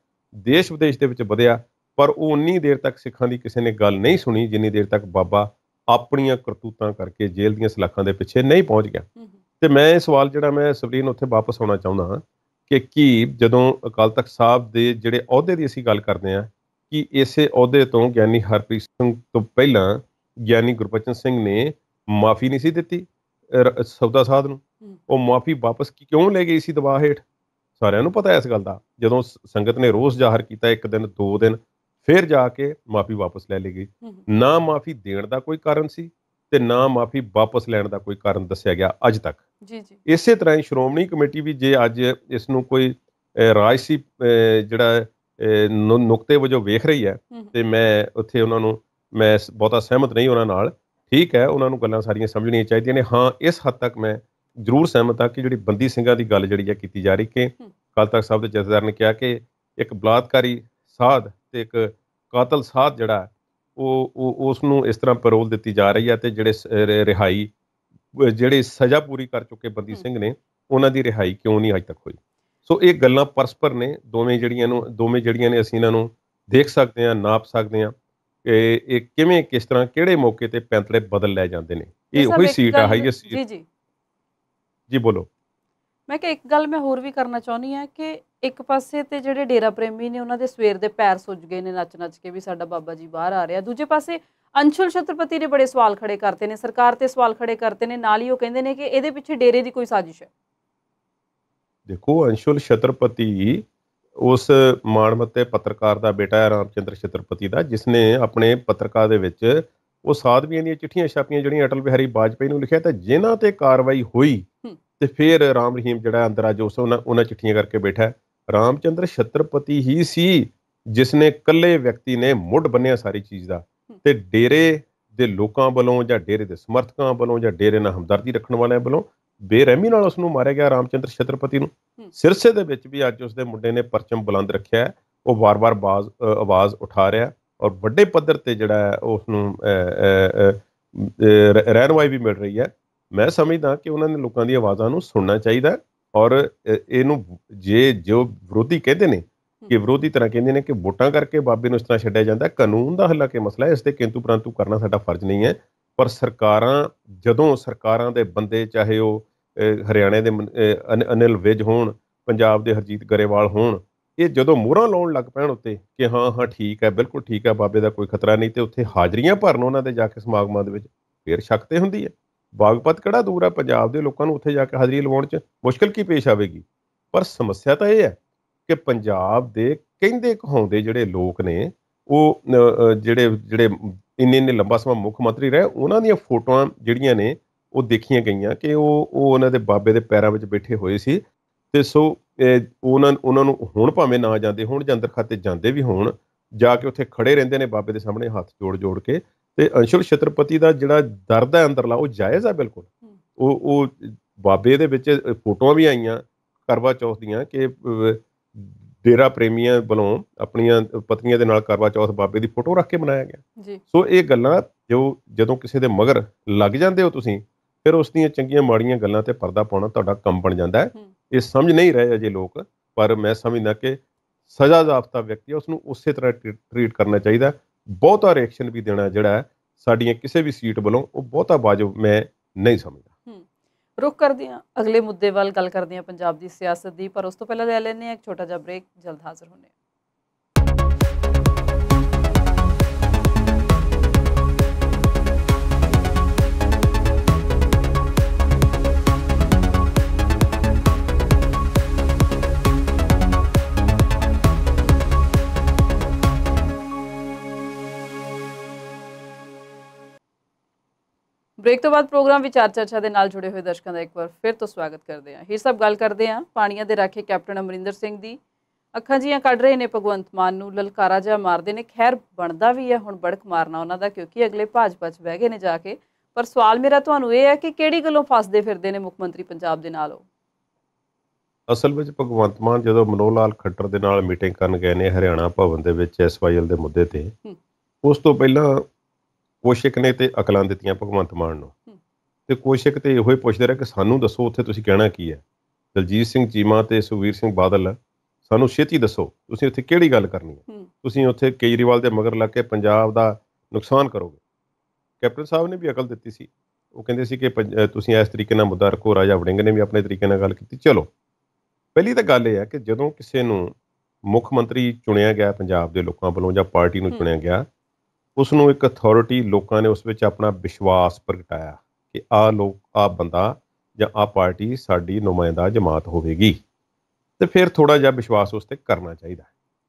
S1: ਦੇਸ਼ ਵਿਦੇਸ਼ ਦੇ ਵਿੱਚ ਵਧਿਆ ਪਰ ਉਹ ਉਨੀ ਦੇਰ ਤੱਕ ਸਿੱਖਾਂ ਦੀ ਕਿਸੇ ਨੇ ਗੱਲ ਨਹੀਂ ਸੁਣੀ ਜਿੰਨੀ ਦੇਰ ਤੱਕ ਬਾਬਾ ਆਪਣੀਆਂ ਕਰਤੂਤਾਂ ਕਰਕੇ ਜੇਲ੍ਹ ਦੀਆਂ ਸਲਾਖਾਂ ਦੇ ਪਿੱਛੇ ਨਹੀਂ ਪਹੁੰਚ ਗਿਆ ਤੇ ਮੈਂ ਇਹ ਸਵਾਲ ਜਿਹੜਾ ਮੈਂ ਸਵਰੀਨ ਉੱਥੇ ਵਾਪਸ ਆਉਣਾ ਚਾਹੁੰਦਾ ਹਾਂ ਕਿ ਕੀ ਜਦੋਂ ਅਕਾਲ ਤਖਤ ਸਾਹਿਬ ਦੇ ਜਿਹੜੇ ਅਹੁਦੇ ਦੀ ਅਸੀਂ ਗੱਲ ਕਰਦੇ ਆ ਕਿ ਇਸੇ ਅਹੁਦੇ ਤੋਂ ਗਿਆਨੀ ਹਰਪ੍ਰੀਤ ਸਿੰਘ ਤੋਂ ਪਹਿਲਾਂ ਗਿਆਨੀ ਗੁਰਬਚਨ ਸਿੰਘ ਨੇ ਮਾਫੀ ਨਹੀਂ ਸੀ ਦਿੱਤੀ ਸੌਦਾ ਸਾਧ ਨੂੰ ਉਹ ਮਾਫੀ ਵਾਪਸ ਕਿਉਂ ਲੈ ਗਈ ਸੀ ਦਬਾਅ ਹੇਠ ਸਾਰਿਆਂ ਨੂੰ ਪਤਾ ਇਸ ਗੱਲ ਦਾ ਜਦੋਂ ਸੰਗਤ ਨੇ ਰੋਸ ਜ਼ਾਹਰ ਕੀਤਾ ਇੱਕ ਦਿਨ ਦੋ ਦਿਨ ਫਿਰ ਜਾ ਕੇ ਮਾਫੀ ਵਾਪਸ ਲੈ ਲਈ ਗਈ ਨਾ ਮਾਫੀ ਦੇਣ ਦਾ ਕੋਈ ਕਾਰਨ ਸੀ ਤੇ ਨਾ ਮਾਫੀ ਵਾਪਸ ਲੈਣ ਦਾ ਕੋਈ ਕਾਰਨ ਦੱਸਿਆ ਗਿਆ ਅੱਜ ਤੱਕ ਜੀ ਜੀ ਇਸੇ ਤਰ੍ਹਾਂ ਹੀ ਸ਼੍ਰੋਮਣੀ ਕਮੇਟੀ ਵੀ ਜੇ ਅੱਜ ਇਸ ਨੂੰ ਕੋਈ ਰਾਜਸੀ ਜਿਹੜਾ ਨੁਕਤੇ ਵਜੋਂ ਵੇਖ ਰਹੀ ਹੈ ਤੇ ਮੈਂ ਉੱਥੇ ਉਹਨਾਂ ਨੂੰ ਮੈਂ ਬਹੁਤਾ ਸਹਿਮਤ ਨਹੀਂ ਉਹਨਾਂ ਨਾਲ ਠੀਕ ਹੈ ਉਹਨਾਂ ਨੂੰ ਗੱਲਾਂ ਸਾਰੀਆਂ ਸਮਝਣੀਆਂ ਚਾਹੀਦੀਆਂ ਨੇ ਹਾਂ ਇਸ ਹੱਦ ਤੱਕ ਮੈਂ ਜ਼ਰੂਰ ਸਹਿਮਤ ਹਾਂ ਕਿ ਜਿਹੜੀ ਬੰਦੀ ਸਿੰਘਾਂ ਦੀ ਗੱਲ ਜਿਹੜੀ ਹੈ ਕੀਤੀ ਜਾ ਰਹੀ ਕਿ ਕੱਲ ਤੱਕ ਸਭ ਦੇ ਜਥੇਦਾਰ ਨੇ ਕਿਹਾ ਕਿ ਇੱਕ ਬਲਾਤਕਾਰੀ ਸਾਧ ਤੇ ਇੱਕ ਕਾਤਲ ਸਾਧ ਜਿਹੜਾ ਉਹ ਉਸ ਨੂੰ ਇਸ ਤਰ੍ਹਾਂ ਪੈਰੋਲ ਦਿੱਤੀ ਜਾ ਰਹੀ ਹੈ ਤੇ ਜਿਹੜੇ ਰਿਹਾਈ ਜਿਹੜੇ ਸਜ਼ਾ ਪੂਰੀ ਕਰ ਚੁੱਕੇ ਬੰਦੀ ਸਿੰਘ ਨੇ ਉਹਨਾਂ ਦੀ ਰਿਹਾਈ ਕਿਉਂ ਨਹੀਂ ਅਜੇ ਤੱਕ ਹੋਈ ਸੋ ਇਹ ਗੱਲਾਂ ਪਰਸਪਰ ਨੇ ਦੋਵੇਂ ਜਿਹੜੀਆਂ ਨੂੰ ਦੋਵੇਂ ਜਿਹੜੀਆਂ ਨੇ ਅਸੀਂ ਇਹਨਾਂ ਨੂੰ ਦੇਖ ਸਕਦੇ ਹਾਂ ਨਾਪ ਸਕਦੇ ਹਾਂ ਕਿ ਇਹ ਕਿਵੇਂ ਕਿਸ ਤਰ੍ਹਾਂ ਕਿਹੜੇ ਮੌਕੇ ਤੇ ਪੈਂਤਲੇ ਬਦਲ ਲੈ ਜਾਂਦੇ ਨੇ ਇਹ ਉਹੀ ਸੀਟ ਆ ਹਾਈਐਸ ਜੀ ਜੀ ਜੀ ਬੋਲੋ
S2: ਮੈਂ ਕਿ ਇੱਕ ਗੱਲ ਮੈਂ ਹੋਰ ਵੀ ਕਰਨਾ ਚਾਹੁੰਦੀ ਆ ਕਿ ਇੱਕ ਪਾਸੇ ਤੇ ਜਿਹੜੇ ਡੇਰਾ ਪ੍ਰੇਮੀ ਨੇ ਉਹਨਾਂ ਦੇ ਸਵੇਰ ਦੇ ਪੈਰ ਸੁੱਜ ਗਏ ਨੇ ਨੱਚ ਨੱਚ ਕੇ ਵੀ ਸਾਡਾ ਬਾਬਾ ਜੀ ਬਾਹਰ ਆ ਰਿਹਾ ਦੂਜੇ ਪਾਸੇ ਅੰਸ਼ੁਲ ਛਤਰਪਤੀ ਨੇ ਬੜੇ ਸਵਾਲ ਖੜੇ ਕਰਤੇ ਨੇ ਸਰਕਾਰ ਤੇ ਸਵਾਲ ਖੜੇ ਕਰਤੇ ਨੇ ਨਾਲ ਹੀ ਉਹ ਕਹਿੰਦੇ ਨੇ ਕਿ ਇਹਦੇ ਪਿੱਛੇ ਡੇਰੇ ਦੀ ਕੋਈ ਸਾਜ਼ਿਸ਼ ਹੈ
S1: ਦੇਖੋ ਅੰਸ਼ੁਲ ਛਤਰਪਤੀ ਉਸ ਮਾਨਮਤੇ ਪੱਤਰਕਾਰ ਦਾ ਬੇਟਾ ਹੈ ਰਾਮਚੰਦਰ ਛਤਰਪਤੀ ਦਾ ਜਿਸ ਨੇ ਆਪਣੇ ਪੱਤਰਕਾਰ ਦੇ ਵਿੱਚ ਉਹ ਸਾਧਵੀਆਂ ਦੀਆਂ ਚਿੱਠੀਆਂ ਛਾਪੀਆਂ ਜਿਹੜੀਆਂ ਅਟਲ ਬਿਹਾਰੀ ਵਾਜਪਾਈ ਨੂੰ ਲਿਖਿਆ ਤਾਂ ਜਿਨ੍ਹਾਂ ਤੇ ਕਾਰਵਾਈ ਹੋਈ ਤੇ ਫਿਰ ਰਾਮ ਰਹੀਮ ਜਿਹੜਾ ਅੰਦਰ ਆ ਉਸ ਉਹਨਾਂ ਉਹਨਾਂ ਚਿੱਠੀਆਂ ਕਰਕੇ ਬੈਠਾ ਰਾਮਚੰਦਰ ਛਤਰਪਤੀ ਹੀ ਸੀ ਜਿਸ ਨੇ ਇਕੱਲੇ ਵਿਅਕਤੀ ਨੇ ਮੁੱਢ ਬੰਨਿਆ ਸਾਰੀ ਚੀਜ਼ ਦਾ ਤੇ ਡੇਰੇ ਦੇ ਲੋਕਾਂ ਵੱਲੋਂ ਜਾਂ ਡੇਰੇ ਦੇ ਸਮਰਥਕਾਂ ਵੱਲੋਂ ਜਾਂ ਡੇਰੇ ਨਾਲ ਹਮਦਰਦੀ ਰੱਖਣ ਵਾਲਿਆਂ ਵੱਲੋਂ ਬੇਰਹਿਮੀ ਨਾਲ ਉਸ ਨੂੰ ਮਾਰਿਆ ਗਿਆ ਰਾਮਚੰਦਰ ਛਤਰਪਤੀ ਨੂੰ ਸਿਰਸੇ ਦੇ ਵਿੱਚ ਵੀ ਅੱਜ ਉਸ ਦੇ ਮੁੰਡੇ ਨੇ ਪਰਚਮ ਬੁਲੰਦ ਰੱਖਿਆ ਉਹ ਵਾਰ-ਵਾਰ ਆਵਾਜ਼ ਉਠਾ ਰਿਹਾ ਔਰ ਵੱਡੇ ਪੱਧਰ ਤੇ ਜਿਹੜਾ ਉਸ ਨੂੰ ਰਹਿਨਵਾਈ ਵੀ ਮਿਲ ਰਹੀ ਹੈ ਮੈਂ ਸਮਝਦਾ ਕਿ ਉਹਨਾਂ ਨੇ ਲੋਕਾਂ ਦੀ ਆਵਾਜ਼ਾਂ ਨੂੰ ਸੁਣਨਾ ਚਾਹੀਦਾ ਔਰ ਇਹਨੂੰ ਜੇ ਜੋ ਵਿਰੋਧੀ ਕਹਿੰਦੇ ਨੇ ਕਿ ਵਿਰੋਧੀ ਤਰ੍ਹਾਂ ਕਹਿੰਦੇ ਨੇ ਕਿ ਵੋਟਾਂ ਕਰਕੇ ਬਾਬੇ ਨੂੰ ਇਸ ਤਰ੍ਹਾਂ ਛੱਡਿਆ ਜਾਂਦਾ ਕਾਨੂੰਨ ਦਾ ਹੱਲਾ ਕੇ ਮਸਲਾ ਹੈ ਇਸ ਤੇ ਕਿੰਤੂ ਪ੍ਰੰਤੂ ਕਰਨਾ ਸਾਡਾ ਫਰਜ਼ ਨਹੀਂ ਹੈ ਪਰ ਸਰਕਾਰਾਂ ਜਦੋਂ ਸਰਕਾਰਾਂ ਦੇ ਬੰਦੇ ਚਾਹੇ ਉਹ ਹਰਿਆਣੇ ਦੇ ਅਨਿਲ ਵਿਜ ਹੋਣ ਪੰਜਾਬ ਦੇ ਹਰਜੀਤ ਗਰੇਵਾਲ ਹੋਣ ਇਹ ਜਦੋਂ ਮੋਹਰਾਂ ਲਾਉਣ ਲੱਗ ਪੈਣ ਉੱਤੇ ਕਿ ਹਾਂ ਹਾਂ ਠੀਕ ਹੈ ਬਿਲਕੁਲ ਠੀਕ ਹੈ ਬਾਬੇ ਦਾ ਕੋਈ ਖਤਰਾ ਨਹੀਂ ਤੇ ਉੱਥੇ ਹਾਜ਼ਰੀਆਂ ਭਰਨ ਉਹਨਾਂ ਦੇ ਜਾ ਕੇ ਸਮਾਗਮਾਂ ਦੇ ਵਿੱਚ ਫੇਰ ਸ਼ੱਕ ਤੇ ਹੁੰਦੀ ਹੈ ਬਾਗਪਤ ਕਿਹੜਾ ਦੂਰ ਹੈ ਪੰਜਾਬ ਦੇ ਲੋਕਾਂ ਨੂੰ ਉੱਥੇ ਜਾ ਕੇ ਹਾਜ਼ਰੀ ਲਵਾਉਣ 'ਚ ਮੁਸ਼ਕਲ ਕੀ ਪੇਸ਼ ਆਵੇਗੀ ਪਰ ਸਮੱਸਿਆ ਤਾਂ ਇਹ ਹੈ ਕਿ ਪੰਜਾਬ ਦੇ ਕਹਿੰਦੇ ਕਹਾਉਂਦੇ ਜਿਹੜੇ ਲੋਕ ਨੇ ਉਹ ਜਿਹੜੇ ਜਿਹੜੇ ਇੰਨੇ ਇੰਨੇ ਲੰਬਾ ਸਮਾਂ ਮੁੱਖ ਮੰਤਰੀ ਰਹੇ ਉਹਨਾਂ ਦੀਆਂ ਫੋਟੋਆਂ ਜਿਹੜੀਆਂ ਨੇ ਉਹ ਦੇਖੀਆਂ ਗਈਆਂ ਕਿ ਉਹ ਉਹ ਉਹਨਾਂ ਦੇ ਬਾਬੇ ਦੇ ਪੈਰਾਂ ਵਿੱਚ ਬੈਠੇ ਹੋਏ ਸੀ ਤੇ ਸੋ ਉਹਨਾਂ ਉਹਨਾਂ ਨੂੰ ਹੁਣ ਭਾਵੇਂ ਨਾ ਜਾਂਦੇ ਹੁਣ ਜੰਦਰ ਖਾਤੇ ਜਾਂਦੇ ਵੀ ਹੋਣ ਜਾ ਕੇ ਉੱਥੇ ਖੜੇ ਰਹਿੰਦੇ ਨੇ ਬਾਬੇ ਦੇ ਸਾਹਮਣੇ ਹੱਥ ਜੋੜ ਜੋੜ ਕੇ ਤੇ ਅੰਸ਼ੁਲ ਛਤਰਪਤੀ ਦਾ ਜਿਹੜਾ ਦਰਦ ਹੈ ਅੰਦਰਲਾ ਉਹ ਜਾਇਜ਼ ਆ ਬਿਲਕੁਲ ਉਹ ਉਹ ਬਾਬੇ ਦੇ ਵਿੱਚ ਫੋਟੋਆਂ ਵੀ ਆਈਆਂ ਕਰਵਾ ਚੌਥ ਦੀਆਂ ਕਿ ਡੇਰਾ ਪ੍ਰੇਮੀਆਂ ਵੱਲੋਂ ਆਪਣੀਆਂ ਪਤਨੀਆਂ ਦੇ ਨਾਲ ਕਰਵਾ ਚੌਥ ਬਾਬੇ ਦੀ ਫੋਟੋ ਰੱਖ ਕੇ ਮਨਾਇਆ ਗਿਆ ਜੀ ਸੋ ਇਹ ਗੱਲਾਂ ਜੋ ਜਦੋਂ ਕਿਸੇ ਦੇ ਮਗਰ ਲੱਗ ਜਾਂਦੇ ਹੋ ਤੁਸੀਂ ਫਿਰ ਉਸ ਦੀਆਂ ਚੰਗੀਆਂ ਮਾੜੀਆਂ ਗੱਲਾਂ ਤੇ ਪਰਦਾ ਪਾਉਣਾ ਤੁਹਾਡਾ ਕੰਮ ਬਣ ਜਾਂਦਾ ਹੈ ਇਹ ਸਮਝ ਨਹੀਂ ਰਹੇ ਅਜੇ ਲੋਕ ਪਰ ਮੈਂ ਸਮਝਦਾ ਕਿ ਸਜ਼ਾ ਜ਼ਾਫਤਾ ਵਿਅਕਤੀ ਉਸ ਨੂੰ ਉਸੇ ਤਰ੍ਹਾਂ ਟ੍ਰੀਟ ਕਰਨਾ ਚਾਹੀਦਾ ਬਹੁਤਾ ਰਿਐਕਸ਼ਨ ਵੀ ਦੇਣਾ ਜਿਹੜਾ ਸਾਡੀਆਂ ਕਿਸੇ ਵੀ ਸੀਟ ਵੱਲੋਂ ਉਹ ਬਹੁਤਾ ਬਾਜੋ ਮੈਂ ਨਹੀਂ ਸਮਝਦਾ
S2: ਰੁਕ ਕਰਦੇ ਹਾਂ ਅਗਲੇ ਮੁੱਦੇ ਵੱਲ ਗੱਲ ਕਰਦੇ ਹਾਂ ਪੰਜਾਬ ਦੀ ਸਿਆਸਤ ਦੀ ਪਰ ਉਸ ਤੋਂ ਪਹਿਲਾਂ ਲੈ ਲੈਂਦੇ ਹਾਂ ਇੱਕ ਛੋਟਾ ਜਿਹਾ ਬ੍ਰੇਕ ਜਲਦ ਹਾਜ਼ਰ ਹੋਣੇ ਬ੍ਰੇਕ ਤੋਂ ਬਾਅਦ ਪ੍ਰੋਗਰਾਮ ਵਿਚਾਰ ਚਰਚਾ ਦੇ ਨਾਲ ਜੁੜੇ ਹੋਏ ਦਰਸ਼ਕਾਂ ਦਾ ਇੱਕ ਵਾਰ ਫਿਰ ਤੋਂ ਸਵਾਗਤ ਕਰਦੇ ਹਾਂ ਇਹ ਸਭ ਗੱਲ ਕਰਦੇ ਹਾਂ ਪਾਣੀਆਂ ਦੇ ਰਾਖੇ ਕੈਪਟਨ ਅਮਰਿੰਦਰ ਸਿੰਘ ਦੀ ਅੱਖਾਂ ਜੀਆਂ ਕੱਢ ਰਹੇ ਨੇ ਭਗਵੰਤ ਮਾਨ ਨੂੰ ਲਲਕਾਰਾ ਜਾ ਮਾਰਦੇ ਨੇ ਖੈਰ ਬਣਦਾ ਵੀ ਹੈ ਹੁਣ ਬੜਕ ਮਾਰਨਾ ਉਹਨਾਂ ਦਾ ਕਿਉਂਕਿ ਅਗਲੇ ਭਾਜਪਾ 'ਚ ਬਹਿ ਗਏ ਨੇ ਜਾ ਕੇ ਪਰ ਸਵਾਲ ਮੇਰਾ ਤੁਹਾਨੂੰ ਇਹ ਹੈ ਕਿ ਕਿਹੜੀ ਗੱਲੋਂ ਫਸਦੇ ਫਿਰਦੇ ਨੇ ਮੁੱਖ ਮੰਤਰੀ ਪੰਜਾਬ ਦੇ ਨਾਲ ਉਹ
S1: ਅਸਲ ਵਿੱਚ ਭਗਵੰਤ ਮਾਨ ਜਦੋਂ ਮਨੋ ਲਾਲ ਖੱਟਰ ਦੇ ਨਾਲ ਮੀਟਿੰਗ ਕਰਨ ਗਏ ਨੇ ਹਰਿਆਣਾ ਭਵਨ ਦੇ ਵਿੱਚ ਐਸਵਾਈਐਲ ਦੇ ਮੁੱਦੇ ਤੇ ਉਸ ਤੋਂ ਪਹਿਲਾਂ ਕੋਸ਼ਿਕ ਨੇ ਤੇ ਅਕਲਾਂ ਦਿੱਤੀਆਂ ਭਗਵੰਤ ਮਾਨ ਨੂੰ ਤੇ ਕੋਸ਼ਿਕ ਤੇ ਇਹੋ ਹੀ ਪੁੱਛਦੇ ਰਹੇ ਕਿ ਸਾਨੂੰ ਦੱਸੋ ਉੱਥੇ ਤੁਸੀਂ ਕਹਿਣਾ ਕੀ ਹੈ ਦਲਜੀਤ ਸਿੰਘ ਚੀਮਾ ਤੇ ਸੁਵੀਰ ਸਿੰਘ ਬਾਦਲ ਸਾਨੂੰ ਛੇਤੀ ਦੱਸੋ ਤੁਸੀਂ ਉੱਥੇ ਕਿਹੜੀ ਗੱਲ ਕਰਨੀ ਹੈ ਤੁਸੀਂ ਉੱਥੇ ਕੇਜਰੀਵਾਲ ਦੇ ਮਗਰ ਲੱਗ ਕੇ ਪੰਜਾਬ ਦਾ ਨੁਕਸਾਨ ਕਰੋਗੇ ਕੈਪਟਨ ਸਾਹਿਬ ਨੇ ਵੀ ਅਕਲ ਦਿੱਤੀ ਸੀ ਉਹ ਕਹਿੰਦੇ ਸੀ ਕਿ ਤੁਸੀਂ ਇਸ ਤਰੀਕੇ ਨਾਲ ਮੁੱਦਾ ਰੱਖੋ ਰਾਜਾ ਵੜਿੰਗ ਨੇ ਵੀ ਆਪਣੇ ਤਰੀਕੇ ਨਾਲ ਗੱਲ ਕੀਤੀ ਚਲੋ ਪਹਿਲੀ ਤਾਂ ਗੱਲ ਇਹ ਹੈ ਕਿ ਜਦੋਂ ਕਿਸੇ ਨੂੰ ਮੁੱਖ ਮੰਤਰੀ ਚੁਣਿਆ ਗਿਆ ਪੰਜਾਬ ਦੇ ਲੋਕਾਂ ਵੱਲੋਂ ਜਾਂ ਪਾਰਟੀ ਨੂੰ ਚੁਣਿਆ ਗਿਆ ਉਸ ਨੂੰ ਇੱਕ ਅਥਾਰਟੀ ਲੋਕਾਂ ਨੇ ਉਸ ਵਿੱਚ ਆਪਣਾ ਵਿਸ਼ਵਾਸ ਪ੍ਰਗਟਾਇਆ ਕਿ ਆ ਲੋਕ ਆ ਬੰਦਾ ਜਾਂ ਆ ਪਾਰਟੀ ਸਾਡੀ ਨੁਮਾਇੰਦਾ ਜਮਾਤ ਹੋਵੇਗੀ ਤੇ ਫਿਰ ਥੋੜਾ ਜਿਹਾ ਵਿਸ਼ਵਾਸ ਉਸ ਤੇ ਕਰਨਾ ਚਾਹੀਦਾ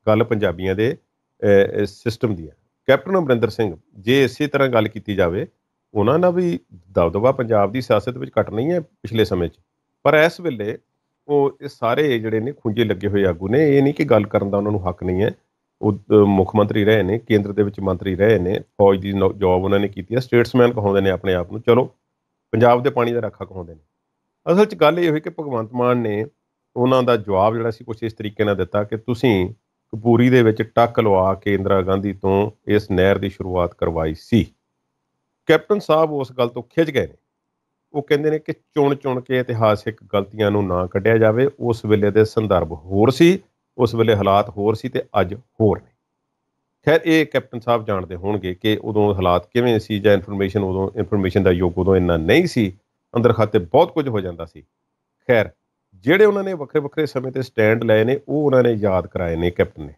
S1: ਗੱਲ ਪੰਜਾਬੀਆਂ ਦੇ ਸਿਸਟਮ ਦੀ ਹੈ ਕੈਪਟਨ ਅਮਰਿੰਦਰ ਸਿੰਘ ਜੇ ਇਸੇ ਤਰ੍ਹਾਂ ਗੱਲ ਕੀਤੀ ਜਾਵੇ ਉਹਨਾਂ ਦਾ ਵੀ ਦਬਦਬਾ ਪੰਜਾਬ ਦੀ ਸਿਆਸਤ ਵਿੱਚ ਘਟ ਨਹੀਂ ਹੈ ਪਿਛਲੇ ਸਮੇਂ 'ਚ ਪਰ ਇਸ ਵੇਲੇ ਉਹ ਇਹ ਸਾਰੇ ਜਿਹੜੇ ਨੇ ਖੁੰਝੇ ਲੱਗੇ ਹੋਏ ਆਗੂ ਨੇ ਇਹ ਨਹੀਂ ਕਿ ਗੱਲ ਕਰਨ ਦਾ ਉਹਨਾਂ ਨੂੰ ਹੱਕ ਨਹੀਂ ਹੈ ਉਹ ਮੁੱਖ ਮੰਤਰੀ ਰਹੇ ਨੇ ਕੇਂਦਰ ਦੇ ਵਿੱਚ ਮੰਤਰੀ ਰਹੇ ਨੇ ਫੌਜ ਦੀ ਜੌਬ ਉਹਨਾਂ ਨੇ ਕੀਤੀ ਹੈ ਸਟੇਟਸਮੈਨ ਕਹਾਉਂਦੇ ਨੇ ਆਪਣੇ ਆਪ ਨੂੰ ਚਲੋ ਪੰਜਾਬ ਦੇ ਪਾਣੀ ਦਾ ਰਾਖਾ ਕਹਾਉਂਦੇ ਨੇ ਅਸਲ 'ਚ ਗੱਲ ਇਹ ਹੋਈ ਕਿ ਭਗਵੰਤ ਮਾਨ ਨੇ ਉਹਨਾਂ ਦਾ ਜਵਾਬ ਜਿਹੜਾ ਸੀ ਕੁਝ ਇਸ ਤਰੀਕੇ ਨਾਲ ਦਿੱਤਾ ਕਿ ਤੁਸੀਂ ਕਪੂਰੀ ਦੇ ਵਿੱਚ ਟੱਕ ਲਵਾ ਕੇ ਇੰਦਰਾ ਗਾਂਧੀ ਤੋਂ ਇਸ ਨਹਿਰ ਦੀ ਸ਼ੁਰੂਆਤ ਕਰਵਾਈ ਸੀ ਕੈਪਟਨ ਸਾਹਿਬ ਉਸ ਗੱਲ ਤੋਂ ਖਿੱਚ ਗਏ ਨੇ ਉਹ ਕਹਿੰਦੇ ਨੇ ਕਿ ਚੁਣ ਚੁਣ ਕੇ ਇਤਿਹਾਸਿਕ ਗਲਤੀਆਂ ਨੂੰ ਨਾ ਕੱਢਿਆ ਜਾਵੇ ਉਸ ਵੇਲੇ ਦੇ ਸੰਦਰਭ ਹੋਰ ਸੀ ਉਸ ਵੇਲੇ ਹਾਲਾਤ ਹੋਰ ਸੀ ਤੇ ਅੱਜ ਹੋਰ ਨੇ ਖੈਰ ਇਹ ਕੈਪਟਨ ਸਾਹਿਬ ਜਾਣਦੇ ਹੋਣਗੇ ਕਿ ਉਦੋਂ ਹਾਲਾਤ ਕਿਵੇਂ ਸੀ ਜਾਂ ਇਨਫੋਰਮੇਸ਼ਨ ਉਦੋਂ ਇਨਫੋਰਮੇਸ਼ਨ ਦਾ ਯੋਗ ਉਦੋਂ ਇੰਨਾ ਨਹੀਂ ਸੀ ਅੰਦਰ ਖਾਤੇ ਬਹੁਤ ਕੁਝ ਹੋ ਜਾਂਦਾ ਸੀ ਖੈਰ ਜਿਹੜੇ ਉਹਨਾਂ ਨੇ ਵੱਖਰੇ ਵੱਖਰੇ ਸਮੇਂ ਤੇ ਸਟੈਂਡ ਲਏ ਨੇ ਉਹ ਉਹਨਾਂ ਨੇ ਯਾਦ ਕਰਾਏ ਨੇ ਕੈਪਟਨ ਨੇ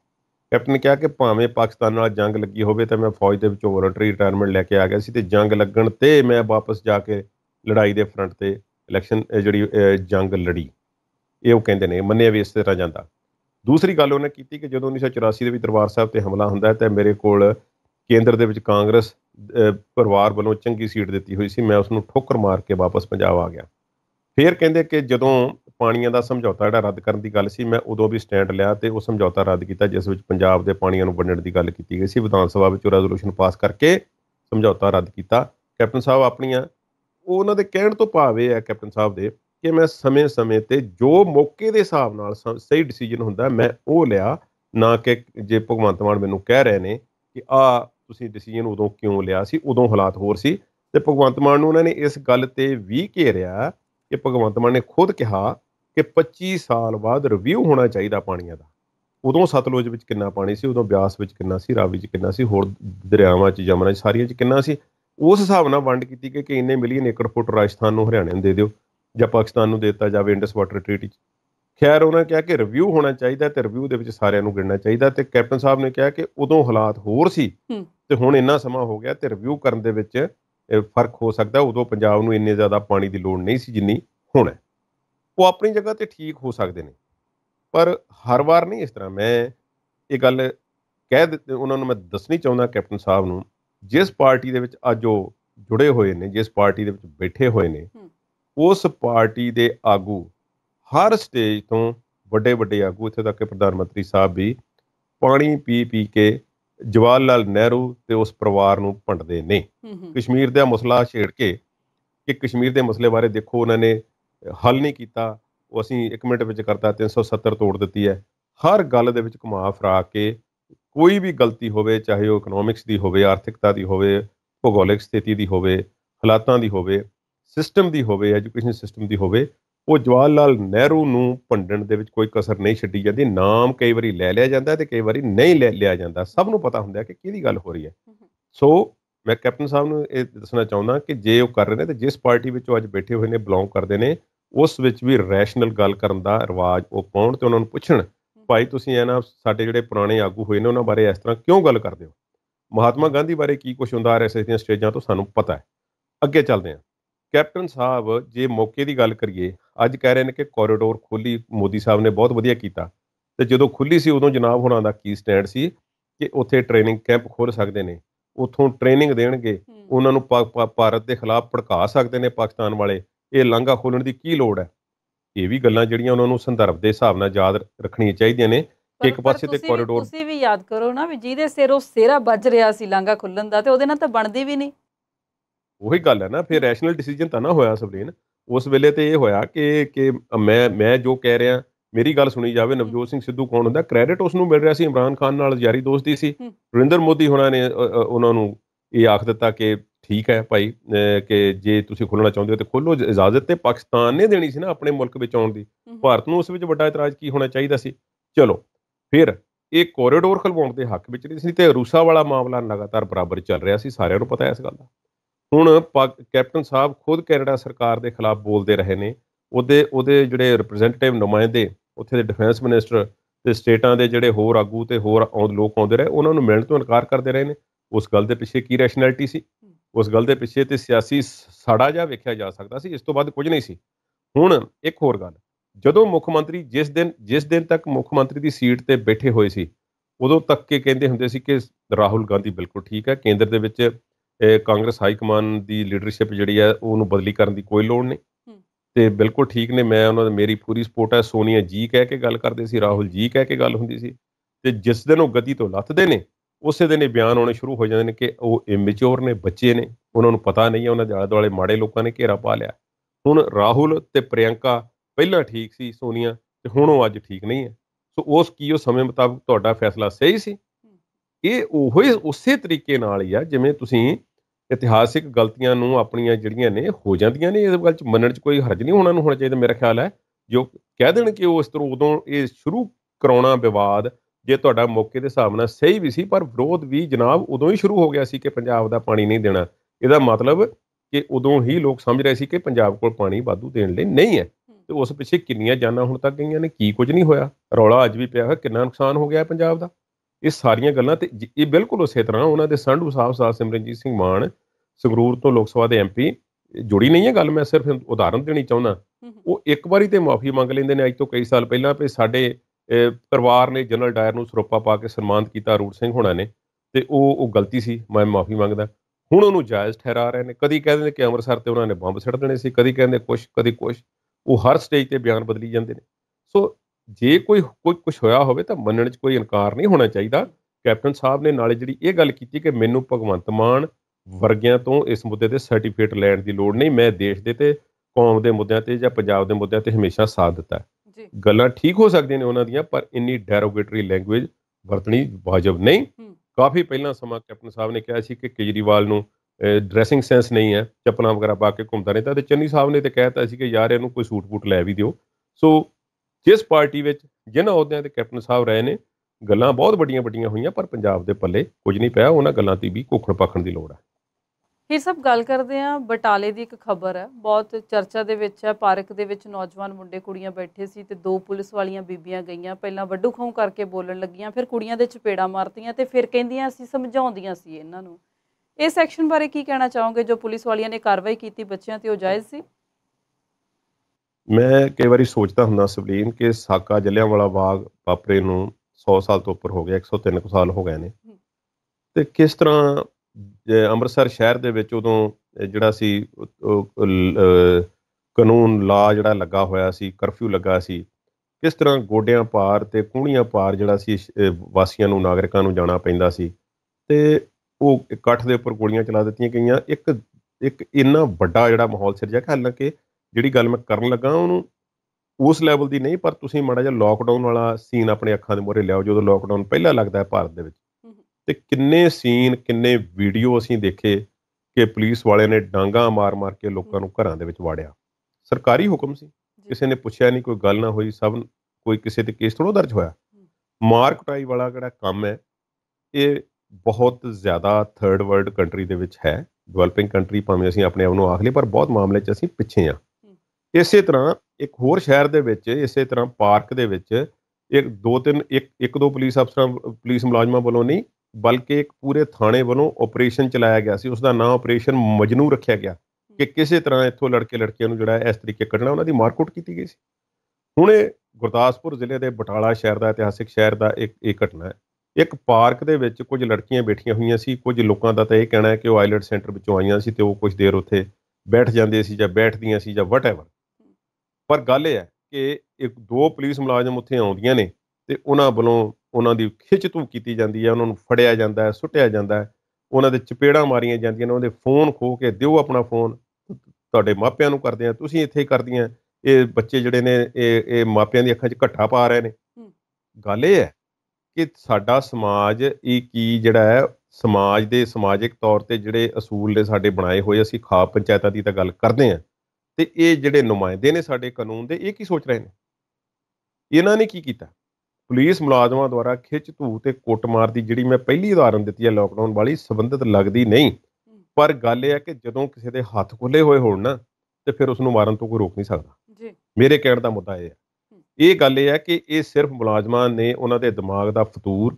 S1: ਕੈਪਟਨ ਨੇ ਕਿਹਾ ਕਿ ਭਾਵੇਂ ਪਾਕਿਸਤਾਨ ਨਾਲ ਜੰਗ ਲੱਗੀ ਹੋਵੇ ਤਾਂ ਮੈਂ ਫੌਜ ਦੇ ਵਿੱਚੋਂ ਵੋਲੰਟਰੀ ਰਿਟਾਇਰਮੈਂਟ ਲੈ ਕੇ ਆ ਗਿਆ ਸੀ ਤੇ ਜੰਗ ਲੱਗਣ ਤੇ ਮੈਂ ਵਾਪਸ ਜਾ ਕੇ ਲੜਾਈ ਦੇ ਫਰੰਟ ਤੇ ਇਲੈਕਸ਼ਨ ਜਿਹੜੀ ਜੰਗ ਲੜੀ ਇਹ ਉਹ ਕਹਿੰਦੇ ਨੇ ਮੰਨਿਆ ਵੀ ਇਸ ਤਰ੍ਹਾਂ ਜਾਂਦਾ ਦੂਸਰੀ ਗੱਲ ਉਹਨੇ ਕੀਤੀ ਕਿ ਜਦੋਂ 1984 ਦੇ ਵਿੱਚ ਦਰਬਾਰ ਸਾਹਿਬ ਤੇ ਹਮਲਾ ਹੁੰਦਾ ਹੈ ਤੇ ਮੇਰੇ ਕੋਲ ਕੇਂਦਰ ਦੇ ਵਿੱਚ ਕਾਂਗਰਸ ਪਰਿਵਾਰ ਵੱਲੋਂ ਚੰਗੀ ਸੀਟ ਦਿੱਤੀ ਹੋਈ ਸੀ ਮੈਂ ਉਸ ਨੂੰ ਠੋਕਰ ਮਾਰ ਕੇ ਵਾਪਸ ਪੰਜਾਬ ਆ ਗਿਆ ਫਿਰ ਕਹਿੰਦੇ ਕਿ ਜਦੋਂ ਪਾਣੀਆਂ ਦਾ ਸਮਝੌਤਾ ਜਿਹੜਾ ਰੱਦ ਕਰਨ ਦੀ ਗੱਲ ਸੀ ਮੈਂ ਉਦੋਂ ਵੀ ਸਟੈਂਡ ਲਿਆ ਤੇ ਉਹ ਸਮਝੌਤਾ ਰੱਦ ਕੀਤਾ ਜਿਸ ਵਿੱਚ ਪੰਜਾਬ ਦੇ ਪਾਣੀਆਂ ਨੂੰ ਵੰਡਣ ਦੀ ਗੱਲ ਕੀਤੀ ਗਈ ਸੀ ਵਿਧਾਨ ਸਭਾ ਵਿੱਚ ਰੈਜ਼ੋਲੂਸ਼ਨ ਪਾਸ ਕਰਕੇ ਸਮਝੌਤਾ ਰੱਦ ਕੀਤਾ ਕੈਪਟਨ ਸਾਹਿਬ ਆਪਣੀਆਂ ਉਹਨਾਂ ਦੇ ਕਹਿਣ ਤੋਂ ਪਾਵੇ ਆ ਹੈ ਕੈਪਟਨ ਸਾਹਿਬ ਦੇ ਕਿ ਮੈਂ ਸਮੇਂ-ਸਮੇਂ ਤੇ ਜੋ ਮੌਕੇ ਦੇ ਹਿਸਾਬ ਨਾਲ ਸਹੀ ਡਿਸੀਜਨ ਹੁੰਦਾ ਮੈਂ ਉਹ ਲਿਆ ਨਾ ਕਿ ਜੇ ਭਗਵੰਤ ਮਾਨ ਮੈਨੂੰ ਕਹਿ ਰਹੇ ਨੇ ਕਿ ਆ ਤੁਸੀਂ ਡਿਸੀਜਨ ਉਦੋਂ ਕਿਉਂ ਲਿਆ ਸੀ ਉਦੋਂ ਹਾਲਾਤ ਹੋਰ ਸੀ ਤੇ ਭਗਵੰਤ ਮਾਨ ਨੂੰ ਉਹਨਾਂ ਨੇ ਇਸ ਗੱਲ ਤੇ ਵੀ ਘੇਰਿਆ ਕਿ ਭਗਵੰਤ ਮਾਨ ਨੇ ਖੁਦ ਕਿਹਾ ਕਿ 25 ਸਾਲ ਬਾਅਦ ਰਿਵਿਊ ਹੋਣਾ ਚਾਹੀਦਾ ਪਾਣੀਆਂ ਦਾ ਉਦੋਂ ਸਤਲੁਜ ਵਿੱਚ ਕਿੰਨਾ ਪਾਣੀ ਸੀ ਉਦੋਂ ਬਿਆਸ ਵਿੱਚ ਕਿੰਨਾ ਸੀ ਰਾਵੀ 'ਚ ਕਿੰਨਾ ਸੀ ਹੋਰ ਦਰਿਆਵਾਂ 'ਚ ਜਮਨਾ 'ਚ ਸਾਰੀਆਂ 'ਚ ਕਿੰਨਾ ਸੀ ਉਸ ਹਿਸਾਬ ਨਾਲ ਵੰਡ ਕੀਤੀ ਕਿ ਇੰਨੇ ਮਿਲੀਅਨ ਏਕੜ ਫੁੱਟ ਰਾਜਸਥਾਨ ਨੂੰ ਹਰਿਆਣੇ ਨੂੰ ਦੇ ਦਿਓ ਜਾਂ ਪਾਕਿਸਤਾਨ ਨੂੰ ਦੇ ਦਿੱਤਾ ਜਾਵੇ ਇੰਡਸ ਵਾਟਰ ਟ੍ਰੀਟੀ ਖੈਰ ਉਹਨਾਂ ਕਿਹਾ ਕਿ ਰਿਵਿਊ ਹੋਣਾ ਚਾਹੀਦਾ ਤੇ ਰਿਵਿਊ ਦੇ ਵਿੱਚ ਸਾਰਿਆਂ ਨੂੰ ਗਿਣਨਾ ਚਾਹੀਦਾ ਤੇ ਕੈਪਟਨ ਸਾਹਿਬ ਨੇ ਕਿਹਾ ਕਿ ਉਦੋਂ ਹਾਲਾਤ ਹੋਰ ਸੀ ਤੇ ਹੁਣ ਇੰਨਾ ਸਮਾਂ ਹੋ ਗਿਆ ਤੇ ਰਿਵਿਊ ਕਰਨ ਦੇ ਵਿੱਚ ਫਰਕ ਹੋ ਸਕਦਾ ਉਦੋਂ ਪੰਜਾਬ ਨੂੰ ਇੰਨੇ ਜ਼ਿਆਦਾ ਪਾਣੀ ਦੀ ਲੋੜ ਨਹੀਂ ਸੀ ਜਿੰਨੀ ਹੁਣ ਹੈ ਉਹ ਆਪਣੀ ਜਗ੍ਹਾ ਤੇ ਠੀਕ ਹੋ ਸਕਦੇ ਨੇ ਪਰ ਹਰ ਵਾਰ ਨਹੀਂ ਇਸ ਤਰ੍ਹਾਂ ਮੈਂ ਇਹ ਗੱਲ ਕਹਿ ਦਿੱਤੀ ਉਹਨਾਂ ਨੂੰ ਮੈਂ ਦੱਸਣੀ ਚਾਹੁੰਦਾ ਕੈਪਟਨ ਸਾਹਿਬ ਨੂੰ ਜਿਸ ਪਾਰਟੀ ਦੇ ਵਿੱਚ ਅੱਜ ਉਹ ਜੁੜੇ ਹੋਏ ਨੇ ਜਿਸ ਪਾਰਟੀ ਦੇ ਵਿੱਚ ਬੈਠੇ ਹੋਏ ਨੇ ਉਸ ਪਾਰਟੀ ਦੇ ਆਗੂ ਹਰ ਸਟੇਜ ਤੋਂ ਵੱਡੇ ਵੱਡੇ ਆਗੂ ਇੱਥੇ ਤੱਕ ਕਿ ਪ੍ਰਧਾਨ ਮੰਤਰੀ ਸਾਹਿਬ ਵੀ ਪਾਣੀ ਪੀ ਪੀ ਕੇ ਜਵਾਹਰ ਲਾਲ ਨਹਿਰੂ ਤੇ ਉਸ ਪਰਿਵਾਰ ਨੂੰ ਭੰਡਦੇ ਨੇ ਕਸ਼ਮੀਰ ਦਾ ਮਸਲਾ ਛੇੜ ਕੇ ਕਿ ਕਸ਼ਮੀਰ ਦੇ ਮਸਲੇ ਬਾਰੇ ਦੇਖੋ ਉਹਨਾਂ ਨੇ ਹੱਲ ਨਹੀਂ ਕੀਤਾ ਉਹ ਅਸੀਂ 1 ਮਿੰਟ ਵਿੱਚ ਕਰਤਾ 370 ਤੋੜ ਦਿੱਤੀ ਹੈ ਹਰ ਗੱਲ ਦੇ ਵਿੱਚ ਘੁਮਾ ਫਰਾ ਕੇ ਕੋਈ ਵੀ ਗਲਤੀ ਹੋਵੇ ਚਾਹੇ ਉਹ ਇਕਨੋਮਿਕਸ ਦੀ ਹੋਵੇ ਆਰਥਿਕਤਾ ਦੀ ਹੋਵੇ ਭੂਗੋਲਿਕ ਸਥਿਤੀ ਦੀ ਹੋਵੇ ਹਾਲਾਤਾਂ ਦੀ ਹੋਵੇ ਸਿਸਟਮ ਦੀ ਹੋਵੇ ਐਜੂਕੇਸ਼ਨ ਸਿਸਟਮ ਦੀ ਹੋਵੇ ਉਹ ਜਵਾਹਰ ਲਾਲ ਨਹਿਰੂ ਨੂੰ ਭੰਡਣ ਦੇ ਵਿੱਚ ਕੋਈ ਕਸਰ ਨਹੀਂ ਛੱਡੀ ਜਾਂਦੀ ਨਾਮ ਕਈ ਵਾਰੀ ਲੈ ਲਿਆ ਜਾਂਦਾ ਤੇ ਕਈ ਵਾਰੀ ਨਹੀਂ ਲੈ ਲਿਆ ਜਾਂਦਾ ਸਭ ਨੂੰ ਪਤਾ ਹੁੰਦਾ ਕਿ ਕਿਹਦੀ ਗੱਲ ਹੋ ਰਹੀ ਹੈ ਸੋ ਮੈਂ ਕੈਪਟਨ ਸਾਹਿਬ ਨੂੰ ਇਹ ਦੱਸਣਾ ਚਾਹੁੰਦਾ ਕਿ ਜੇ ਉਹ ਕਰ ਰਹੇ ਨੇ ਤੇ ਜਿਸ ਪਾਰਟੀ ਵਿੱਚ ਉਹ ਅੱਜ ਬੈਠੇ ਹੋਏ ਨੇ ਬਿਲੋਂਗ ਕਰਦੇ ਨੇ ਉਸ ਵਿੱਚ ਵੀ ਰੈਸ਼ਨਲ ਗੱਲ ਕਰਨ ਦਾ ਰਿਵਾਜ ਉਹ ਪਾਉਣ ਤੇ ਉਹਨਾਂ ਨੂੰ ਪੁੱਛਣ ਭਾਈ ਤੁਸੀਂ ਇਹਨਾਂ ਸਾਡੇ ਜਿਹੜੇ ਪੁਰਾਣੇ ਆਗੂ ਹੋਏ ਨੇ ਉਹਨਾਂ ਬਾਰੇ ਇਸ ਤਰ੍ਹਾਂ ਕਿਉਂ ਗੱਲ ਕਰਦੇ ਹੋ ਮਹਾਤਮਾ ਗਾਂਧੀ ਬਾਰੇ ਕੀ ਕੁਝ ਹੁੰਦਾ ਰਿਹਾ ਸੀ ਸਟੇਜਾਂ ਤੋਂ ਸਾਨੂੰ ਪਤਾ ਹੈ ਅੱਗੇ ਚੱਲਦੇ ਹਾਂ ਕੈਪਟਨ ਸਾਹਿਬ ਜੇ ਮੌਕੇ ਦੀ ਗੱਲ ਕਰੀਏ ਅੱਜ ਕਹਿ ਰਹੇ ਨੇ ਕਿ ਕੋਰੀਡੋਰ ਖੋਲੀ ਮੋਦੀ ਸਾਹਿਬ ਨੇ ਬਹੁਤ ਵਧੀਆ ਕੀਤਾ ਤੇ ਜਦੋਂ ਖੁੱਲੀ ਸੀ ਉਦੋਂ ਜਨਾਬ ਹੋਣਾ ਦਾ ਕੀ ਸਟੈਂਡ ਸੀ ਕਿ ਉੱਥੇ ਟ੍ਰੇਨਿੰਗ ਕੈਂਪ ਖੋਲ ਸਕਦੇ ਨੇ ਉਥੋਂ ਟ੍ਰੇਨਿੰਗ ਦੇਣਗੇ ਉਹਨਾਂ ਨੂੰ ਭਾਰਤ ਦੇ ਖਿਲਾਫ ਭੜਕਾ ਸਕਦੇ ਨੇ ਪਾਕਿਸਤਾਨ ਵਾਲੇ ਇਹ ਲਾਂਘਾ ਖੋਲਣ ਦੀ ਕੀ ਲੋੜ ਹੈ ਇਹ ਵੀ ਗੱਲਾਂ ਜਿਹੜੀਆਂ ਉਹਨਾਂ ਨੂੰ ਸੰਦਰਭ ਦੇ ਹਿਸਾਬ ਨਾਲ ਯਾਦ ਰੱਖਣੀਆਂ ਚਾਹੀਦੀਆਂ ਨੇ ਕਿ ਇੱਕ ਪਾਸੇ ਤੇ ਕੋਰੀਡੋਰ ਤੁਸੀਂ
S2: ਵੀ ਯਾਦ ਕਰੋ ਨਾ ਵੀ ਜਿਹਦੇ ਸਿਰ ਉਹ ਸੇਰਾ ਵੱਜ ਰਿਹਾ ਸੀ ਲਾਂਘਾ ਖੁੱਲਣ ਦਾ ਤੇ ਉਹਦੇ ਨਾਲ ਤਾਂ ਬਣਦੀ ਵੀ ਨਹੀਂ
S1: ਉਹੀ ਗੱਲ ਹੈ ਨਾ ਫਿਰ ਰੈਸ਼ਨਲ ਡਿਸੀਜਨ ਤਾਂ ਨਾ ਹੋਇਆ ਸਵਰੀਨ ਉਸ ਵੇਲੇ ਤੇ ਇਹ ਹੋਇਆ ਕਿ ਕਿ ਮੈਂ ਮੈਂ ਜੋ ਕਹਿ ਰਿਹਾ ਮੇਰੀ ਗੱਲ ਸੁਣੀ ਜਾਵੇ ਨਵਜੋਤ ਸਿੰਘ ਸਿੱਧੂ ਕੌਣ ਹੁੰਦਾ ਕ੍ਰੈਡਿਟ ਉਸ ਨੂੰ ਮਿਲ ਰਿਹਾ ਸੀ ਇਮਰਾਨ ਖਾਨ ਨਾਲ ਯਾਰੀ ਦੋਸਤੀ ਸੀ ਰਵਿੰਦਰ ਮੋਦੀ ਹੁਣਾਂ ਨੇ ਉਹਨਾਂ ਨੂੰ ਇਹ ਆਖ ਦਿੱਤਾ ਕਿ ਠੀਕ ਹੈ ਭਾਈ ਕਿ ਜੇ ਤੁਸੀਂ ਖੋਲਣਾ ਚਾਹੁੰਦੇ ਹੋ ਤੇ ਖੋਲੋ ਇਜਾਜ਼ਤ ਤੇ ਪਾਕਿਸਤਾਨ ਨੇ ਦੇਣੀ ਸੀ ਨਾ ਆਪਣੇ ਮੁਲਕ ਵਿੱਚ ਆਉਣ ਦੀ ਭਾਰਤ ਨੂੰ ਉਸ ਵਿੱਚ ਵੱਡਾ ਇਤਰਾਜ਼ ਕੀ ਹੋਣਾ ਚਾਹੀਦਾ ਸੀ ਚਲੋ ਫਿਰ ਇਹ ਕੋਰੀਡੋਰ ਖਲਵਾਉਣ ਦੇ ਹੱਕ ਵਿੱਚ ਨਹੀਂ ਸੀ ਤੇ ਰੂਸਾ ਵਾਲਾ ਮਾਮਲਾ ਲਗਾਤਾਰ ਬਰਾਬਰ ਚੱਲ ਰਿਹਾ ਸੀ ਸਾਰਿਆਂ ਨੂੰ ਪਤਾ ਹੈ ਇਸ ਗੱਲ ਦਾ ਹੁਣ ਕੈਪਟਨ ਸਾਹਿਬ ਖੁਦ ਕੈਨੇਡਾ ਸਰਕਾਰ ਦੇ ਖਿਲਾਫ ਬੋਲਦੇ ਰਹੇ ਨੇ ਉਹਦੇ ਉਹਦੇ ਜਿਹੜੇ ਰਿਪਰੈਜ਼ੈਂਟੇਟਿਵ ਨੁਮਾਇੰਦੇ ਉੱਥੇ ਦੇ ਡਿਫੈਂਸ ਮਿਨਿਸਟਰ ਤੇ ਸਟੇਟਾਂ ਦੇ ਜਿਹੜੇ ਹੋਰ ਆਗੂ ਤੇ ਹੋਰ ਲੋਕ ਆਉਂਦੇ ਰਹੇ ਉਹਨਾਂ ਨੂੰ ਮਿਲਣ ਤੋਂ ਇਨਕਾਰ ਕਰਦੇ ਰਹੇ ਨੇ ਉਸ ਗੱਲ ਦੇ ਪਿੱਛੇ ਕੀ ਰੈਸ਼ਨੈਲਿਟੀ ਸੀ ਉਸ ਗੱਲ ਦੇ ਪਿੱਛੇ ਤੇ ਸਿਆਸੀ ਸਾੜਾ ਜਾ ਵੇਖਿਆ ਜਾ ਸਕਦਾ ਸੀ ਇਸ ਤੋਂ ਬਾਅਦ ਕੁਝ ਨਹੀਂ ਸੀ ਹੁਣ ਇੱਕ ਹੋਰ ਗੱਲ ਜਦੋਂ ਮੁੱਖ ਮੰਤਰੀ ਜਿਸ ਦਿਨ ਜਿਸ ਦਿਨ ਤੱਕ ਮੁੱਖ ਮੰਤਰੀ ਦੀ ਸੀਟ ਤੇ ਬੈਠੇ ਹੋਏ ਸੀ ਉਦੋਂ ਤੱਕ ਕੇ ਕਹਿੰਦੇ ਹੁੰਦੇ ਸੀ ਕਿ ਰਾਹੁਲ ਗਾਂਧੀ ਬਿਲਕੁਲ ਠੀਕ ਹੈ ਕੇਂਦਰ ਦੇ ਵਿੱਚ ਇਹ ਕਾਂਗਰਸ ਹਾਈ ਕਮਾਨ ਦੀ ਲੀਡਰਸ਼ਿਪ ਜਿਹੜੀ ਹੈ ਉਹਨੂੰ ਬਦਲੀ ਕਰਨ ਦੀ ਕੋਈ ਲੋੜ ਨਹੀਂ ਤੇ ਬਿਲਕੁਲ ਠੀਕ ਨੇ ਮੈਂ ਉਹਨਾਂ ਦੀ ਮੇਰੀ ਪੂਰੀ ਸਪੋਰਟ ਹੈ ਸੋਨੀਆ ਜੀ ਕਹਿ ਕੇ ਗੱਲ ਕਰਦੇ ਸੀ ਰਾਹੁਲ ਜੀ ਕਹਿ ਕੇ ਗੱਲ ਹੁੰਦੀ ਸੀ ਤੇ ਜਿਸ ਦਿਨ ਉਹ ਗਤੀ ਤੋਂ ਲੱਥਦੇ ਨੇ ਉਸੇ ਦਿਨ ਇਹ ਬਿਆਨ ਆਉਣੇ ਸ਼ੁਰੂ ਹੋ ਜਾਂਦੇ ਨੇ ਕਿ ਉਹ ਇਮੇਚੋਰ ਨੇ ਬੱਚੇ ਨੇ ਉਹਨਾਂ ਨੂੰ ਪਤਾ ਨਹੀਂ ਹੈ ਉਹਨਾਂ ਦੇ ਆਲੇ ਦੁਆਲੇ ਮਾੜੇ ਲੋਕਾਂ ਨੇ ਘੇਰਾ ਪਾ ਲਿਆ ਹੁਣ ਰਾਹੁਲ ਤੇ ਪ੍ਰਿਯੰਕਾ ਪਹਿਲਾਂ ਠੀਕ ਸੀ ਸੋਨੀਆ ਤੇ ਹੁਣ ਉਹ ਅੱਜ ਠੀਕ ਨਹੀਂ ਹੈ ਸੋ ਉਸ ਕੀ ਉਹ ਸਮੇਂ ਮੁਤਾਬਕ ਤੁਹਾਡਾ ਫੈਸਲਾ ਸਹੀ ਸੀ ਇਹ ਉਹੋ ਉਸੇ ਤਰੀਕੇ ਨਾਲ ਹੀ ਆ ਜਿਵੇਂ ਤੁਸੀਂ ਇਤਿਹਾਸਿਕ ਗਲਤੀਆਂ ਨੂੰ ਆਪਣੀਆਂ ਜਿਹੜੀਆਂ ਨੇ ਹੋ ਜਾਂਦੀਆਂ ਨੇ ਇਸ ਗੱਲ 'ਚ ਮੰਨਣ 'ਚ ਕੋਈ ਹਰਜ ਨਹੀਂ ਉਹਨਾਂ ਨੂੰ ਹੋਣਾ ਚਾਹੀਦਾ ਮੇਰਾ ਖਿਆਲ ਹੈ ਜੋ ਕਹਿ ਦੇਣ ਕਿ ਉਹ ਇਸ ਤਰ੍ਹਾਂ ਉਦੋਂ ਇਹ ਸ਼ੁਰੂ ਕਰਾਉਣਾ ਵਿਵਾਦ ਜੇ ਤੁਹਾਡਾ ਮੌਕੇ ਦੇ ਹਿਸਾਬ ਨਾਲ ਸਹੀ ਵੀ ਸੀ ਪਰ ਵਿਰੋਧ ਵੀ ਜਨਾਬ ਉਦੋਂ ਹੀ ਸ਼ੁਰੂ ਹੋ ਗਿਆ ਸੀ ਕਿ ਪੰਜਾਬ ਦਾ ਪਾਣੀ ਨਹੀਂ ਦੇਣਾ ਇਹਦਾ ਮਤਲਬ ਕਿ ਉਦੋਂ ਹੀ ਲੋਕ ਸਮਝ ਰਹੇ ਸੀ ਕਿ ਪੰਜਾਬ ਕੋਲ ਪਾਣੀ ਵਾਧੂ ਦੇਣ ਲਈ ਨਹੀਂ ਹੈ ਤੇ ਉਸ ਪਿੱਛੇ ਕਿੰਨੀਆਂ ਜਾਨਾਂ ਹੁਣ ਤੱਕ ਗਈਆਂ ਨੇ ਕੀ ਕੁਝ ਨਹੀਂ ਹੋਇਆ ਰੌਲਾ ਅੱਜ ਵੀ ਪਿਆ ਹੋਇਆ ਕਿੰਨਾ ਨੁਕਸਾਨ ਹੋ ਗਿਆ ਪੰਜਾਬ ਦਾ ਇਹ ਸਾਰੀਆਂ ਗੱਲਾਂ ਤੇ ਇਹ ਬਿਲਕੁਲ ਉਸੇ ਤਰ੍ਹਾਂ ਉਹਨਾਂ ਦੇ ਸੰਧੂ ਸਾਹਿਬ ਸਾਹਿਬ ਸਿਮਰਨਜੀਤ ਸਿੰਘ ਮਾਨ ਸੰਗਰੂਰ ਤੋਂ ਲੋਕ ਸਭਾ ਦੇ ਐਮਪੀ ਜੁੜੀ ਨਹੀਂ ਹੈ ਗੱਲ ਮੈਂ ਸਿਰਫ ਉਦਾਹਰਨ ਦੇਣੀ ਚਾਹੁੰਦਾ ਉਹ ਇੱਕ ਵਾਰੀ ਤੇ ਮਾਫੀ ਮੰਗ ਲੈਂਦੇ ਨੇ ਅੱਜ ਤੋਂ ਕਈ ਸਾਲ ਪਹਿਲਾਂ ਵੀ ਸਾਡੇ ਪਰਿਵਾਰ ਨੇ ਜਨਰਲ ਡਾਇਰ ਨੂੰ ਸਰੋਪਾ ਪਾ ਕੇ ਸਨਮਾਨਿਤ ਕੀਤਾ ਰੂਟ ਸਿੰਘ ਹੋਣਾ ਨੇ ਤੇ ਉਹ ਉਹ ਗਲਤੀ ਸੀ ਮੈਂ ਮਾਫੀ ਮੰਗਦਾ ਹੁਣ ਉਹਨੂੰ ਜਾਇਜ਼ ਠਹਿਰਾ ਰਹੇ ਨੇ ਕਦੀ ਕਹਿੰਦੇ ਨੇ ਕਿ ਅੰਮ੍ਰਿਤਸਰ ਤੇ ਉਹਨਾਂ ਨੇ ਬੰਬ ਛੱਡ ਦੇਣੇ ਸੀ ਕਦੀ ਕਹਿੰਦੇ ਕੁਛ ਕਦੀ ਕੁਛ ਉਹ ਹਰ ਸਟੇਜ ਤੇ ਬਿਆਨ ਬਦਲੀ ਜਾਂਦੇ ਨੇ ਸੋ ਜੇ ਕੋਈ ਕੋਈ ਕੁਝ ਹੋਇਆ ਹੋਵੇ ਤਾਂ ਮੰਨਣ 'ਚ ਕੋਈ ਇਨਕਾਰ ਨਹੀਂ ਹੋਣਾ ਚਾਹੀਦਾ ਕੈਪਟਨ ਸਾਹਿਬ ਨੇ ਨਾਲੇ ਜਿਹੜੀ ਇਹ ਗੱਲ ਕੀਤੀ ਕਿ ਮੈਨੂੰ ਭਗਵੰਤ ਮਾਨ ਵਰਗਿਆਂ ਤੋਂ ਇਸ ਮੁੱਦੇ ਤੇ ਸਰਟੀਫਿਕੇਟ ਲੈਣ ਦੀ ਲੋੜ ਨਹੀਂ ਮੈਂ ਦੇਸ਼ ਦੇ ਤੇ ਕੌਮ ਦੇ ਮੁੱਦਿਆਂ ਤੇ ਜਾਂ ਪੰਜਾਬ ਦੇ ਮੁੱਦਿਆਂ ਤੇ ਹਮੇਸ਼ਾ ਸਾਥ ਦਿੱਤਾ ਜੀ ਗੱਲਾਂ ਠੀਕ ਹੋ ਸਕਦੀਆਂ ਨੇ ਉਹਨਾਂ ਦੀਆਂ ਪਰ ਇੰਨੀ ਡੈਰੋਗੇਟਰੀ ਲੈਂਗੁਏਜ ਵਰਤਣੀ ਵਾਜਬ ਨਹੀਂ ਕਾਫੀ ਪਹਿਲਾਂ ਸਮਾਂ ਕੈਪਟਨ ਸਾਹਿਬ ਨੇ ਕਿਹਾ ਸੀ ਕਿ ਕੇਜਰੀਵਾਲ ਨੂੰ ਡਰੈਸਿੰਗ ਸੈਂਸ ਨਹੀਂ ਹੈ ਚੱਪਲਾਂ ਵਗੈਰਾ ਪਾ ਕੇ ਘੁੰਮਦਾ ਰਹਿੰਦਾ ਤੇ ਚੰਨੀ ਸਾਹਿਬ ਨੇ ਤੇ ਕਹਿਤਾ ਸੀ ਕਿ ਯਾਰ ਇਹਨੂੰ ਕੋਈ ਸੂਟ-ਬੂਟ ਲੈ ਵੀ ਦਿਓ ਸੋ ਜਿਸ ਪਾਰਟੀ ਵਿੱਚ ਜਿਨ੍ਹਾਂ ਅਹੁਦਿਆਂ ਤੇ ਕੈਪਟਨ ਸਾਹਿਬ ਰਹੇ ਨੇ ਗੱਲਾਂ ਬਹੁਤ ਵੱਡੀਆਂ ਵੱਡੀਆਂ ਹੋਈਆਂ ਪਰ ਪੰਜਾਬ ਦੇ ਪੱਲੇ ਕੁਝ ਨਹੀਂ ਪਿਆ ਉਹਨਾਂ ਗੱਲਾਂ ਤੇ ਵੀ ਕੋਖਣ ਪਖਣ ਦੀ ਲੋੜ ਹੈ
S2: ਫਿਰ ਸਭ ਗੱਲ ਕਰਦੇ ਆ ਬਟਾਲੇ ਦੀ ਇੱਕ ਖਬਰ ਹੈ ਬਹੁਤ ਚਰਚਾ ਦੇ ਵਿੱਚ ਹੈ ਪਾਰਕ ਦੇ ਵਿੱਚ ਨੌਜਵਾਨ ਮੁੰਡੇ ਕੁੜੀਆਂ ਬੈਠੇ ਸੀ ਤੇ ਦੋ ਪੁਲਿਸ ਵਾਲੀਆਂ ਬੀਬੀਆਂ ਗਈਆਂ ਪਹਿਲਾਂ ਵੱਡੂ ਖਾਉ ਕਰਕੇ ਬੋਲਣ ਲੱਗੀਆਂ ਫਿਰ ਕੁੜੀਆਂ ਦੇ ਚਪੇੜਾ ਮਾਰਤੀਆਂ ਤੇ ਫਿਰ ਕਹਿੰਦੀਆਂ ਅਸੀਂ ਸਮਝਾਉਂਦੀਆਂ ਸੀ ਇਹਨਾਂ ਨੂੰ ਇਸ ਸੈਕਸ਼ਨ ਬਾਰੇ ਕੀ ਕਹਿਣਾ ਚਾਹੋਗੇ ਜੋ ਪੁਲਿਸ ਵਾਲੀਆਂ ਨੇ ਕਾਰਵਾਈ ਕੀਤੀ ਬੱਚਿਆਂ ਤੇ ਉਹ ਜਾਇਜ਼ ਸੀ
S1: ਮੈਂ ਕਈ ਵਾਰੀ ਸੋਚਦਾ ਹੁੰਦਾ ਸੁਬਲੀਨ ਕਿ ਸਾਕਾ ਜਲਿਆਂਵਾਲਾ ਬਾਗ ਵਾਪਰੇ ਨੂੰ 100 ਸਾਲ ਤੋਂ ਉੱਪਰ ਹੋ ਗਿਆ 103 ਕੁ ਸਾਲ ਹੋ ਗਏ ਨੇ ਤੇ ਕਿਸ ਤਰ੍ਹਾਂ ਅੰਮ੍ਰਿਤਸਰ ਸ਼ਹਿਰ ਦੇ ਵਿੱਚ ਉਦੋਂ ਜਿਹੜਾ ਸੀ ਕਾਨੂੰਨ ਲਾ ਜਿਹੜਾ ਲੱਗਾ ਹੋਇਆ ਸੀ ਕਰਫਿਊ ਲੱਗਾ ਸੀ ਕਿਸ ਤਰ੍ਹਾਂ ਗੋਡਿਆਂ ਪਾਰ ਤੇ ਕੂਣੀਆਂ ਪਾਰ ਜਿਹੜਾ ਸੀ ਵਾਸੀਆਂ ਨੂੰ ਨਾਗਰਿਕਾਂ ਨੂੰ ਜਾਣਾ ਪੈਂਦਾ ਸੀ ਤੇ ਉਹ ਇਕੱਠ ਦੇ ਉੱਪਰ ਗੋਲੀਆਂ ਚਲਾ ਦਿੱਤੀਆਂ ਗਈਆਂ ਇੱਕ ਇੱਕ ਇੰਨਾ ਵੱਡਾ ਜਿਹੜਾ ਮਾਹੌਲ ਸਿਰਜਿਆ ਕਿ ਹਾਲਾਂਕਿ ਜਿਹੜੀ ਗੱਲ ਮੈਂ ਕਰਨ ਲੱਗਾ ਉਹਨੂੰ ਉਸ ਲੈਵਲ ਦੀ ਨਹੀਂ ਪਰ ਤੁਸੀਂ ਮਾੜਾ ਜਿਹਾ ਲੋਕਡਾਊਨ ਵਾਲਾ ਸੀਨ ਆਪਣੇ ਅੱਖਾਂ ਦੇ ਮੋਹਰੇ ਲਿਆਓ ਜਦੋਂ ਲੋਕਡਾਊਨ ਪਹਿਲਾਂ ਲੱਗਦਾ ਹੈ ਭਾਰਤ ਦੇ ਵਿੱਚ ਤੇ ਕਿੰਨੇ ਸੀਨ ਕਿੰਨੇ ਵੀਡੀਓ ਅਸੀਂ ਦੇਖੇ ਕਿ ਪੁਲਿਸ ਵਾਲਿਆਂ ਨੇ ਡਾਂਗਾ ਮਾਰ-ਮਾਰ ਕੇ ਲੋਕਾਂ ਨੂੰ ਘਰਾਂ ਦੇ ਵਿੱਚ ਵਾੜਿਆ ਸਰਕਾਰੀ ਹੁਕਮ ਸੀ ਕਿਸੇ ਨੇ ਪੁੱਛਿਆ ਨਹੀਂ ਕੋਈ ਗੱਲ ਨਾ ਹੋਈ ਸਭ ਕੋਈ ਕਿਸੇ ਤੇ ਕੇਸ ਥੋੜਾ ਦਰਜ ਹੋਇਆ ਮਾਰ ਕਟਾਈ ਵਾਲਾ ਜਿਹੜਾ ਕੰਮ ਹੈ ਇਹ ਬਹੁਤ ਜ਼ਿਆਦਾ ਥਰਡ ਵਰਲਡ ਕੰਟਰੀ ਦੇ ਵਿੱਚ ਹੈ ਡਿਵੈਲਪਿੰਗ ਕੰਟਰੀ ਭਾਵੇਂ ਅਸੀਂ ਆਪਣੇ ਆਪ ਨੂੰ ਆਖ ਲਈ ਪਰ ਬਹੁਤ ਮਾਮਲੇ 'ਚ ਅਸੀਂ ਪਿੱਛੇ ਆ ਇਸੇ ਤਰ੍ਹਾਂ ਇੱਕ ਹੋਰ ਸ਼ਹਿਰ ਦੇ ਵਿੱਚ ਇਸੇ ਤਰ੍ਹਾਂ ਪਾਰਕ ਦੇ ਵਿੱਚ ਇੱਕ ਦੋ ਤਿੰਨ ਇੱਕ ਇੱਕ ਦੋ ਪੁਲਿਸ ਅਫਸਰਾਂ ਪੁਲਿਸ ਮੁਲਾਜ਼ਮਾਂ ਵੱਲੋਂ ਨਹੀਂ ਬਲਕਿ ਇੱਕ ਪੂਰੇ ਥਾਣੇ ਵੱਲੋਂ ਆਪਰੇਸ਼ਨ ਚਲਾਇਆ ਗਿਆ ਸੀ ਉਸ ਦਾ ਨਾਮ ਆਪਰੇਸ਼ਨ ਮਜਨੂ ਰੱਖਿਆ ਗਿਆ ਕਿ ਕਿਸੇ ਤਰ੍ਹਾਂ ਇੱਥੋਂ ਲੜਕੇ ਲੜਕੀਆਂ ਨੂੰ ਜਿਹੜਾ ਇਸ ਤਰੀਕੇ ਕੱਢਣਾ ਉਹਨਾਂ ਦੀ ਮਾਰਕੁੱਟ ਕੀਤੀ ਗਈ ਸੀ ਹੁਣੇ ਗੁਰਦਾਸਪੁਰ ਜ਼ਿਲ੍ਹੇ ਦੇ ਬਟਾਲਾ ਸ਼ਹਿਰ ਦਾ ਇਤਿਹਾਸਿਕ ਸ਼ਹਿਰ ਦਾ ਇੱਕ ਇਹ ਘਟਨਾ ਹੈ ਇੱਕ ਪਾਰਕ ਦੇ ਵਿੱਚ ਕੁਝ ਲੜਕੀਆਂ ਬੈਠੀਆਂ ਹੋਈਆਂ ਸੀ ਕੁਝ ਲੋਕਾਂ ਦਾ ਤਾਂ ਇਹ ਕਹਿਣਾ ਹੈ ਕਿ ਉਹ ਆਇਲਟ ਸੈਂਟਰ ਵਿੱਚੋਂ ਆਈਆਂ ਸੀ ਤੇ ਉਹ ਕੁਝ ਦੇਰ ਉੱਥੇ ਬੈਠ ਜਾਂਦੇ ਸੀ ਜਾਂ ਬੈਠਦੀਆਂ ਸੀ ਜਾਂ ਵਟਐਵਰ ਪਰ ਗੱਲ ਇਹ ਹੈ ਕਿ ਇੱਕ ਦੋ ਪੁਲਿਸ ਮੁਲਾਜ਼ਮ ਉੱਥੇ ਆਉਂਦੀਆਂ ਨੇ ਤੇ ਉਹਨਾਂ ਵੱਲੋਂ ਉਹਨਾਂ ਦੀ ਖਿੱਚ ਤੂ ਕੀਤੀ ਜਾਂਦੀ ਹੈ ਉਹਨਾਂ ਨੂੰ ਫੜਿਆ ਜਾਂਦਾ ਹੈ ਸੁੱਟਿਆ ਜਾਂਦਾ ਹੈ ਉਹਨਾਂ ਦੇ ਚਪੇੜਾਂ ਮਾਰੀਆਂ ਜਾਂਦੀਆਂ ਨੇ ਉਹਨਾਂ ਦੇ ਫੋਨ ਖੋ ਕੇ ਦਿਓ ਆਪਣਾ ਫੋਨ ਤੁਹਾਡੇ ਮਾਪਿਆਂ ਨੂੰ ਕਰਦੇ ਆ ਤੁਸੀਂ ਇੱਥੇ ਕਰਦੀਆਂ ਇਹ ਬੱਚੇ ਜਿਹੜੇ ਨੇ ਇਹ ਇਹ ਮਾਪਿਆਂ ਦੀ ਅੱਖਾਂ 'ਚ ਘੱਟਾ ਪਾ ਰਹੇ ਨੇ ਗੱਲ ਇਹ ਹੈ ਕਿ ਸਾਡਾ ਸਮਾਜ ਇਹ ਕੀ ਜਿਹੜਾ ਹੈ ਸਮਾਜ ਦੇ ਸਮਾਜਿਕ ਤੌਰ ਤੇ ਜਿਹੜੇ ਅਸੂਲ ਨੇ ਸਾਡੇ ਬਣਾਏ ਹੋਏ ਅਸੀਂ ਖਾਪ ਪੰਚਾਇਤਾਂ ਦੀ ਤਾਂ ਗੱਲ ਕਰਦੇ ਆ ਤੇ ਇਹ ਜਿਹੜੇ ਨੁਮਾਇੰਦੇ ਨੇ ਸਾਡੇ ਕਾਨੂੰਨ ਦੇ ਇਹ ਕੀ ਸੋਚ ਰਹੇ ਨੇ ਇਹਨਾਂ ਨੇ ਕੀ ਕੀਤਾ ਪੁਲਿਸ ਮੁਲਾਜ਼ਮਾਂ ਦੁਆਰਾ ਖਿੱਚ ਧੂ ਤੇ ਕੁੱਟਮਾਰ ਦੀ ਜਿਹੜੀ ਮੈਂ ਪਹਿਲੀ ਉਦਾਹਰਨ ਦਿੱਤੀ ਹੈ ਲਾਕਡਾਊਨ ਵਾਲੀ ਸੰਬੰਧਿਤ ਲੱਗਦੀ ਨਹੀਂ ਪਰ ਗੱਲ ਇਹ ਹੈ ਕਿ ਜਦੋਂ ਕਿਸੇ ਦੇ ਹੱਥ ਖੁੱਲੇ ਹੋਏ ਹੋਣ ਨਾ ਤੇ ਫਿਰ ਉਸ ਨੂੰ ਮਾਰਨ ਤੋਂ ਕੋਈ ਰੋਕ ਨਹੀਂ ਸਕਦਾ ਜੀ ਮੇਰੇ ਕਹਿਣ ਦਾ ਮੁੱਦਾ ਇਹ ਹੈ ਇਹ ਗੱਲ ਇਹ ਹੈ ਕਿ ਇਹ ਸਿਰਫ ਮੁਲਾਜ਼ਮਾਂ ਨੇ ਉਹਨਾਂ ਦੇ ਦਿਮਾਗ ਦਾ ਫਤੂਰ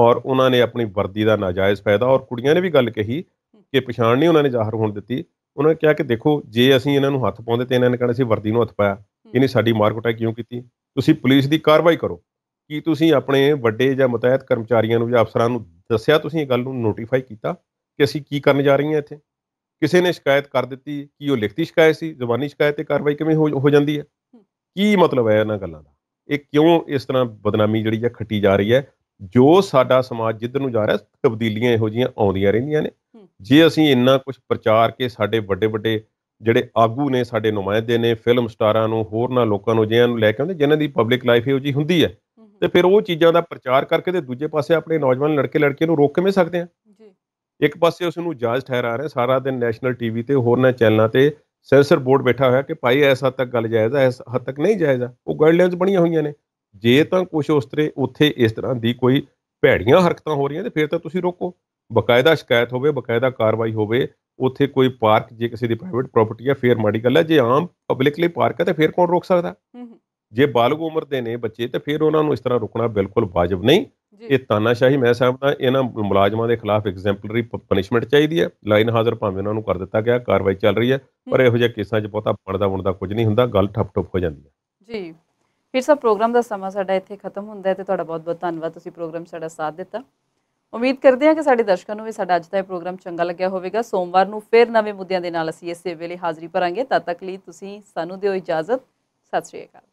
S1: ਔਰ ਉਹਨਾਂ ਨੇ ਆਪਣੀ ਵਰਦੀ ਦਾ ਨਾਜਾਇਜ਼ ਫਾਇਦਾ ਔਰ ਕੁੜੀਆਂ ਨੇ ਵੀ ਗੱਲ ਕਹੀ ਕਿ ਪਛਾਣ ਨਹੀਂ ਉਹਨਾਂ ਨੇ ਜ਼ਾਹਰ ਹੋਣ ਦਿੱਤੀ ਉਹਨਾਂ ਨੇ ਕਿਹਾ ਕਿ ਦੇਖੋ ਜੇ ਅਸੀਂ ਇਹਨਾਂ ਨੂੰ ਹੱਥ ਪਾਉਂਦੇ ਤੇ ਇਹਨਾਂ ਨੇ ਕਹਿੰਦੇ ਸੀ ਵਰਦੀ ਨੂੰ ਹੱਥ ਪਾਇਆ ਇਹਨੇ ਸਾਡੀ ਮਾਰਕੁਟਾਈ ਕਿਉਂ ਕੀਤੀ ਤੁਸੀਂ ਪੁਲਿਸ ਦੀ ਕਾਰਵਾਈ ਕਰੋ ਕੀ ਤੁਸੀਂ ਆਪਣੇ ਵੱਡੇ ਜਾਂ ਮਤਹਿਤ ਕਰਮਚਾਰੀਆਂ ਨੂੰ ਜਾਂ ਅਫਸਰਾਂ ਨੂੰ ਦੱਸਿਆ ਤੁਸੀਂ ਇਹ ਗੱਲ ਨੂੰ ਨੋਟੀਫਾਈ ਕੀਤਾ ਕਿ ਅਸੀਂ ਕੀ ਕਰਨ ਜਾ ਰਹੀਆਂ ਇੱਥੇ ਕਿਸੇ ਨੇ ਸ਼ਿਕਾਇਤ ਕਰ ਦਿੱਤੀ ਕੀ ਉਹ ਲਿਖਤੀ ਸ਼ਿਕਾਇਤ ਸੀ ਜ਼ੁਬਾਨੀ ਸ਼ਿਕਾਇਤ ਤੇ ਕਾਰਵਾਈ ਕਿਵੇਂ ਹੋ ਜਾਂਦੀ ਹੈ ਕੀ ਮਤਲਬ ਹੈ ਇਹਨਾਂ ਗੱਲਾਂ ਦਾ ਇਹ ਕਿਉਂ ਇਸ ਤਰ੍ਹਾਂ ਬਦਨਾਮੀ ਜਿਹੜੀ ਹੈ ਖੱਟੀ ਜਾ ਰਹੀ ਹੈ ਜੋ ਸਾਡਾ ਸਮਾਜ ਜਿੱਧਰ ਨੂੰ ਜਾ ਰਿਹਾ ਤਬਦੀਲੀਆਂ ਇਹੋ ਜੀਆਂ ਆਉਂਦੀਆਂ ਰਹਿੰਦੀਆਂ ਨੇ ਜੇ ਅਸੀਂ ਇੰਨਾ ਕੁਝ ਪ੍ਰਚਾਰ ਕੇ ਸਾਡੇ ਵੱਡੇ ਵੱਡੇ ਜਿਹੜੇ ਆਗੂ ਨੇ ਸਾਡੇ ਨੁਮਾਇੰਦੇ ਨੇ ਫਿਲਮ ਸਟਾਰਾਂ ਨੂੰ ਹੋਰ ਨਾ ਲੋਕਾਂ ਨੂੰ ਜਿਹਨਾਂ ਨੂੰ ਲੈ ਕੇ ਆਉਂਦੇ ਜਿਨ੍ਹਾਂ ਦੀ ਪਬਲਿਕ ਲਾਈਫ ਇਹੋ ਜੀ ਹੁੰਦੀ ਹੈ ਤੇ ਫਿਰ ਉਹ ਚੀਜ਼ਾਂ ਦਾ ਪ੍ਰਚਾਰ ਕਰਕੇ ਤੇ ਦੂਜੇ ਪਾਸੇ ਆਪਣੇ ਨੌਜਵਾਨ ਲੜਕੇ ਲੜਕੀਆਂ ਨੂੰ ਰੋਕ ਕਿਵੇਂ ਸਕਦੇ ਆ ਜੀ ਇੱਕ ਪਾਸੇ ਉਸ ਨੂੰ ਜਾਇਜ਼ ਠਹਿਰਾ ਰਹੇ ਸਾਰਾ ਦਿਨ ਨੈਸ਼ਨਲ ਟੀਵੀ ਤੇ ਹੋਰ ਨਾ ਚੈਨਲਾਂ ਤੇ ਸੈਂਸਰ ਬੋਰਡ ਬੈਠਾ ਹੋਇਆ ਕਿ ਭਾਈ ਐਸਾ ਤੱਕ ਗੱਲ ਜਾਇਜ਼ ਐ ਇਸ ਹੱਦ ਤੱਕ ਨਹੀਂ ਜਾਇਜ਼ ਉਹ ਗਾਈਡਲਾਈਨਸ ਬਣੀਆਂ ਹੋਈਆਂ ਨੇ ਜੇ ਤਾਂ ਕੁਝ ਉਸ ਤਰੇ ਉੱਥੇ ਇਸ ਤਰ੍ਹਾਂ ਦੀ ਕੋਈ ਭੈੜੀਆਂ ਹਰਕਤਾਂ ਹੋ ਰਹੀਆਂ ਤੇ ਫਿਰ ਤਾਂ ਤੁਸੀਂ ਰੋਕੋ ਬਕਾਇਦਾ ਸ਼ਿਕਾਇਤ ਹੋਵੇ ਬਕਾਇਦਾ ਕਾਰਵਾਈ ਹੋਵੇ ਉੱਥੇ ਕੋਈ ਪਾਰਕ ਜੇ ਕਿਸੇ ਦੀ ਪ੍ਰਾਈਵੇਟ ਪ੍ਰਾਪਰਟੀ ਹੈ ਫੇਰ ਮੈਡੀਕਲ ਹੈ ਜੇ ਆਮ ਪਬਲਿਕ ਲਈ ਪਾਰਕ ਹੈ ਤਾਂ ਫੇਰ ਕੌਣ ਰੋਕ ਸਕਦਾ ਜੇ ਬਾਲਗ ਉਮਰ ਦੇ ਨੇ ਬੱਚੇ ਤੇ ਫਿਰ ਉਹਨਾਂ ਨੂੰ ਇਸ ਤਰ੍ਹਾਂ ਰੁਕਣਾ ਬਿਲਕੁਲ ਵਾਜਬ ਨਹੀਂ ਇਹ ਤਾਨਾਸ਼ਾਹੀ ਮੈਂ ਸਮਝਦਾ ਇਹਨਾਂ ਮੁਲਾਜ਼ਮਾਂ ਦੇ ਖਿਲਾਫ ਐਗਜ਼ੈਂਪਲਰੀ ਪਨਿਸ਼ਮੈਂਟ ਚਾਹੀਦੀ ਹੈ ਲਾਈਨ ਹਾਜ਼ਰ ਭਾਵੇਂ ਉਹਨਾਂ ਨੂੰ ਕਰ ਦਿੱਤਾ ਗਿਆ ਕਾਰਵਾਈ ਚੱਲ ਰਹੀ ਹੈ ਪਰ ਇਹੋ ਜਿਹੇ ਕੇਸਾਂ 'ਚ ਬਹੁਤਾ ਬਣਦਾ ਬਣਦਾ ਕੁਝ ਨਹੀਂ ਹੁੰਦਾ ਗੱਲ ਠੱਪ ਠੱਪ ਹੋ ਜਾਂਦੀ
S2: ਹੈ ਜੀ ਫਿਰ ਸਭ ਪ੍ਰੋਗਰਾਮ ਦਾ ਸਮਾਂ ਸਾਡਾ ਇੱਥੇ ਖਤਮ ਹੁੰਦਾ ਹੈ ਤੇ ਤੁਹਾਡਾ ਬਹੁਤ ਬਹੁਤ ਧੰਨਵਾਦ ਤੁਸੀਂ ਪ੍ਰੋਗਰਾਮ ਸਾਡਾ ਸਾਥ ਦਿੱਤਾ ਉਮੀਦ ਕਰਦੇ ਹਾਂ ਕਿ ਸਾਡੇ ਦਰਸ਼ਕਾਂ ਨੂੰ ਵੀ ਸਾਡਾ ਅੱਜ ਦਾ ਇਹ ਪ੍ਰੋਗਰਾਮ ਚੰਗਾ ਲੱਗਿਆ ਹੋਵੇਗਾ ਸੋਮਵਾਰ ਨੂੰ ਫੇਰ ਨਵੇਂ ਮੁੱਦਿਆਂ ਦੇ ਨਾਲ ਅਸੀਂ ਇਸੇ ਵੇਲੇ ਹਾਜ਼ਰੀ ਭਰਾਂਗੇ ਤਦ ਤੱਕ ਲਈ ਤੁਸੀਂ ਸਾਨੂੰ ਦਿਓ ਇਜਾਜ਼ਤ ਸਤਿ ਸ਼੍ਰੀ ਅਕਾਲ